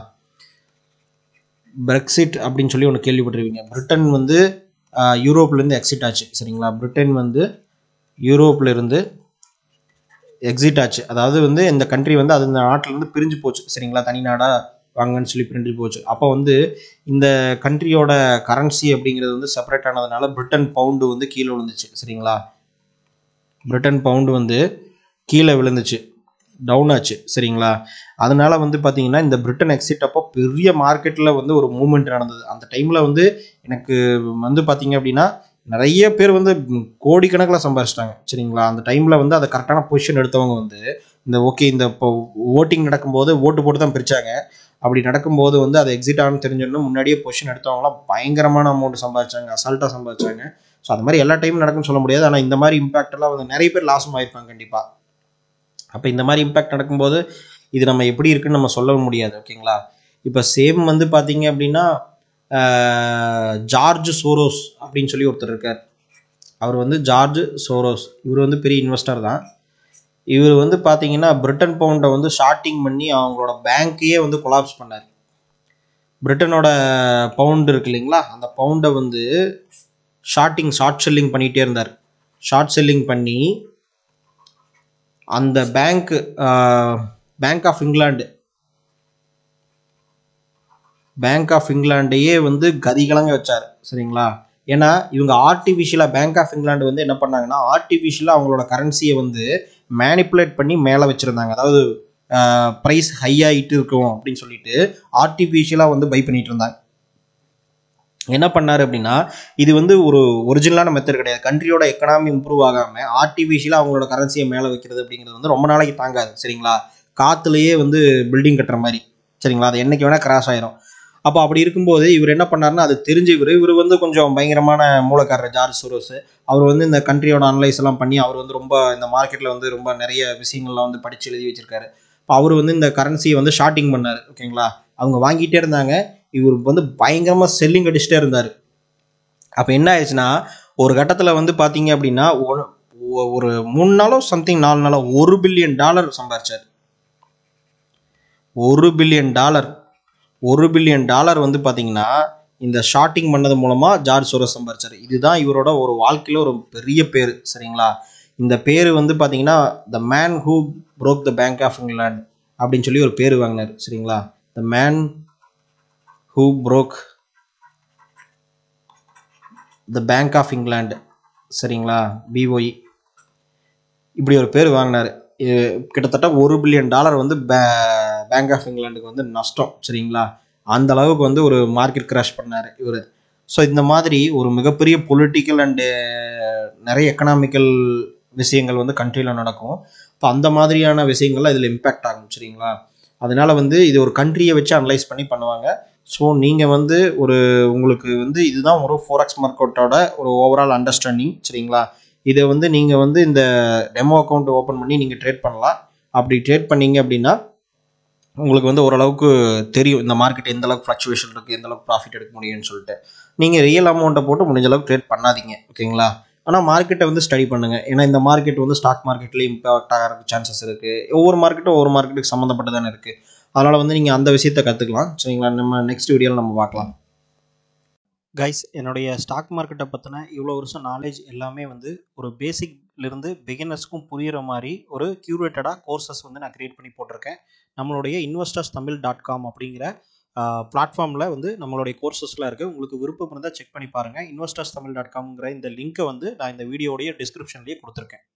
பிரெக்சிட் அப்படின்னு சொல்லி ஒன்று கேள்விப்பட்டிருப்பீங்க பிரிட்டன் வந்து யூரோப்லேருந்து எக்ஸிட் ஆச்சு சரிங்களா பிரிட்டன் வந்து யூரோப்லேருந்து எக்ஸிட் ஆச்சு அதாவது வந்து இந்த கண்ட்ரி வந்து அது இந்த நாட்டிலேருந்து பிரிஞ்சு போச்சு சரிங்களா தனிநாடாக வாங்கன்னு சொல்லி பிரிண்ட் போச்சு அப்போ வந்து இந்த கண்ட்ரியோட கரன்சி அப்படிங்கிறது வந்து செப்பரேட் ஆனதுனால பிரிட்டன் பவுண்டு வந்து கீழே விழுந்துச்சு சரிங்களா பிரிட்டன் பவுண்டு வந்து கீழே விழுந்துச்சு டவுன் ஆச்சு சரிங்களா அதனால வந்து பார்த்தீங்கன்னா இந்த பிரிட்டன் எக்ஸிட் அப்போ பெரிய மார்க்கெட்டில் வந்து ஒரு மூமெண்ட் நடந்தது அந்த டைமில் வந்து எனக்கு வந்து பார்த்தீங்க அப்படின்னா நிறைய பேர் வந்து கோடிக்கணக்கில் சம்பாரிச்சிட்டாங்க சரிங்களா அந்த டைமில் வந்து அதை கரெக்டான பொசிஷன் எடுத்தவங்க வந்து இந்த ஓகே இந்த இப்போ ஓட்டிங் நடக்கும்போது ஓட்டு போட்டு தான் பிரித்தாங்க அப்படி நடக்கும்போது வந்து அது எக்ஸிட் ஆகணும் தெரிஞ்சோன்னு முன்னாடியே பொசிஷன் எடுத்தவங்களாம் பயங்கரமான அமௌண்ட் சம்பாதிச்சாங்க அசால்ட்டாக சம்பாதிச்சாங்க ஸோ அது மாதிரி எல்லா டைமும் நடக்கும்னு சொல்ல முடியாது ஆனால் இந்த மாதிரி இம்பாக்டெல்லாம் வந்து நிறைய பேர் லாஸும் ஆயிருப்பாங்க கண்டிப்பாக அப்போ இந்த மாதிரி இம்பாக்ட் நடக்கும்போது இது நம்ம எப்படி இருக்குன்னு நம்ம சொல்லவும் முடியாது ஓகேங்களா இப்போ சேம் வந்து பார்த்தீங்க அப்படின்னா ஜார்ஜ் சோரோஸ் அப்படின்னு சொல்லி ஒருத்தர் இருக்கார் அவர் வந்து ஜார்ஜ் சோரோஸ் இவர் வந்து பெரிய இன்வெஸ்டர் தான் இவர் வந்து பார்த்தீங்கன்னா பிரிட்டன் பவுண்டை வந்து ஷார்ட்டிங் பண்ணி அவங்களோட பேங்க்கையே வந்து கொலாப்ஸ் பண்ணார் பிரிட்டனோட பவுண்டு இருக்கு இல்லைங்களா அந்த பவுண்டை வந்து ஷார்ட்டிங் ஷார்ட் செல்லிங் பண்ணிகிட்டே இருந்தார் ஷார்ட் செல்லிங் பண்ணி அந்த bank bank of England bank of இங்கிலாண்டையே வந்து கதிகலங்க வச்சார் சரிங்களா ஏன்னா இவங்க ஆர்டிஃபிஷியலாக பேங்க் ஆஃப் இங்கிலாண்டு வந்து என்ன பண்ணாங்கன்னா ஆர்டிஃபிஷியலாக அவங்களோட கரன்சியை வந்து மேனிப்புலேட் பண்ணி மேலே வச்சுருந்தாங்க அதாவது ப்ரைஸ் ஹை ஆகிட்டு இருக்கும் அப்படின்னு சொல்லிட்டு ஆர்டிஃபிஷியலாக வந்து பை பண்ணிட்டு இருந்தாங்க என்ன பண்ணார் அப்படின்னா இது வந்து ஒரு ஒரிஜினலான மெத்தட் கிடையாது கண்ட்ரியோட எக்கனாமி இம்ப்ரூவ் ஆகாமல் ஆர்டிஃபிஷியலாக அவங்களோட கரன்சியை மேலே வைக்கிறது அப்படிங்கிறது வந்து ரொம்ப நாளைக்கு தாங்காது சரிங்களா காற்றுலையே வந்து பில்டிங் கட்டுற மாதிரி சரிங்களா அது என்றைக்கு வேணால் கிராஷ் ஆயிரும் அப்போ அப்படி இருக்கும்போது இவர் என்ன பண்ணாருன்னா அது தெரிஞ்ச இவர் இவர் வந்து கொஞ்சம் பயங்கரமான மூலக்காரர் ஜார்ஜ் சுரோஸ் அவர் வந்து இந்த கண்ட்ரியோட அனலைஸ் எல்லாம் பண்ணி அவர் வந்து ரொம்ப இந்த மார்க்கெட்டில் வந்து ரொம்ப நிறைய விஷயங்கள்லாம் வந்து படித்து எழுதி வச்சிருக்காரு இப்போ அவர் வந்து இந்த கரன்சியை வந்து ஷார்ட்டிங் பண்ணார் ஓகேங்களா அவங்க வாங்கிட்டே இருந்தாங்க இவர் வந்து பயங்கரமாக செல்லிங் அடிச்சுட்டே இருந்தார் அப்போ என்ன ஆயிடுச்சுன்னா ஒரு கட்டத்தில் வந்து பார்த்தீங்க அப்படின்னா ஒரு மூணு நாளோ சம்திங் நாலு நாளோ ஒரு பில்லியன் டாலர் சம்பாரிச்சார் ஒரு பில்லியன் டாலர் ஒரு பில்லியன் டாலர் வந்து பார்த்தீங்கன்னா இந்த ஷார்ட்டிங் பண்ணது மூலமாக ஜார்ஜ் சோரஸ் சம்பாரிச்சார் இதுதான் இவரோட ஒரு வாழ்க்கையில் ஒரு பெரிய பேர் சரிங்களா இந்த பேர் வந்து பார்த்தீங்கன்னா the man who broke the bank of England அப்படின்னு சொல்லி ஒரு பேர் வாங்கினார் சரிங்களா the man who broke the bank of England சரிங்களா பிஓஇ e. இப்படி ஒரு பேர் வாங்கினார் கிட்டத்தட்ட ஒரு பில்லியன் டாலர் வந்து பேங்க் ஆஃப் இங்கிலாண்டுக்கு வந்து நஷ்டம் சரிங்களா அந்த அளவுக்கு வந்து ஒரு மார்க்கெட் கிராஷ் பண்ணார் இவர் ஸோ இந்த மாதிரி ஒரு மிகப்பெரிய பொலிட்டிக்கல் அண்டு நிறைய எக்கனாமிக்கல் விஷயங்கள் வந்து கண்ட்ரியில் நடக்கும் இப்போ அந்த மாதிரியான விஷயங்கள்லாம் இதில் இம்பேக்ட் ஆகும் சரிங்களா அதனால வந்து இது ஒரு கண்ட்ரியை வச்சு அனலைஸ் பண்ணி பண்ணுவாங்க ஸோ நீங்கள் வந்து ஒரு உங்களுக்கு வந்து இதுதான் ஒரு ஃபோரக்ஸ் மார்க்கெட்டோட ஒரு ஓவரால் அண்டர்ஸ்டாண்டிங் சரிங்களா இதை வந்து நீங்கள் வந்து இந்த டெமோ அக்கௌண்ட் ஓப்பன் பண்ணி நீங்கள் ட்ரேட் பண்ணலாம் அப்படி ட்ரேட் பண்ணீங்க அப்படின்னா உங்களுக்கு வந்து ஓரளவுக்கு தெரியும் இந்த மார்க்கெட் எந்த அளவுக்கு ஃப்ளக்சுவேஷன் இருக்குது எந்த அளவுக்கு ப்ராஃபிட் எடுக்க முடியும்னு சொல்லிட்டு நீங்கள் ரியல் அமௌண்ட்டை போட்டு முடிஞ்ச அளவுக்கு ட்ரேட் பண்ணாதீங்க ஓகேங்களா ஆனால் மார்க்கெட்டை வந்து ஸ்டடி பண்ணுங்கள் ஏன்னா இந்த மார்க்கெட் வந்து ஸ்டாக் மார்க்கெட்லேயும் இம்பாக்ட் ஆகிறதுக்கு சான்சஸ் இருக்குது ஒவ்வொரு மார்க்கெட்டும் ஒவ்வொரு மார்க்கெட்டுக்கு சம்மந்தப்பட்டு தானே இருக்குது அதனால் வந்து நீங்கள் அந்த விஷயத்தை கற்றுக்கலாம் சரிங்களா நம்ம நெக்ஸ்ட் வீடியோவில் நம்ம பார்க்கலாம் கைஸ் என்னுடைய ஸ்டாக் மார்க்கெட்டை பற்றின இவ்வளோ வருஷம் நாலேஜ் எல்லாமே வந்து ஒரு பேசிக்லேருந்து பிகினர்ஸ்க்கும் புரிகிற மாதிரி ஒரு க்யூரேட்டடாக கோர்சஸ் வந்து நான் க்ரியேட் பண்ணி போட்டிருக்கேன் நம்மளுடைய இன்வெஸ்டர்ஸ் தமிழ் டாட் காம் அப்படிங்கிற பிளாட்ஃபார்மில் வந்து நம்மளுடைய கோர்சஸ்லாம் இருக்குது உங்களுக்கு விருப்பம் இருந்தால் செக் பண்ணி பாருங்கள் இன்வெஸ்டர்ஸ் தமிழ் டாட் காம்ங்கிற இந்த லிங்க்கை வந்து நான் இந்த வீடியோடைய டிஸ்கிரிப்ஷன்லேயே கொடுத்துருக்கேன்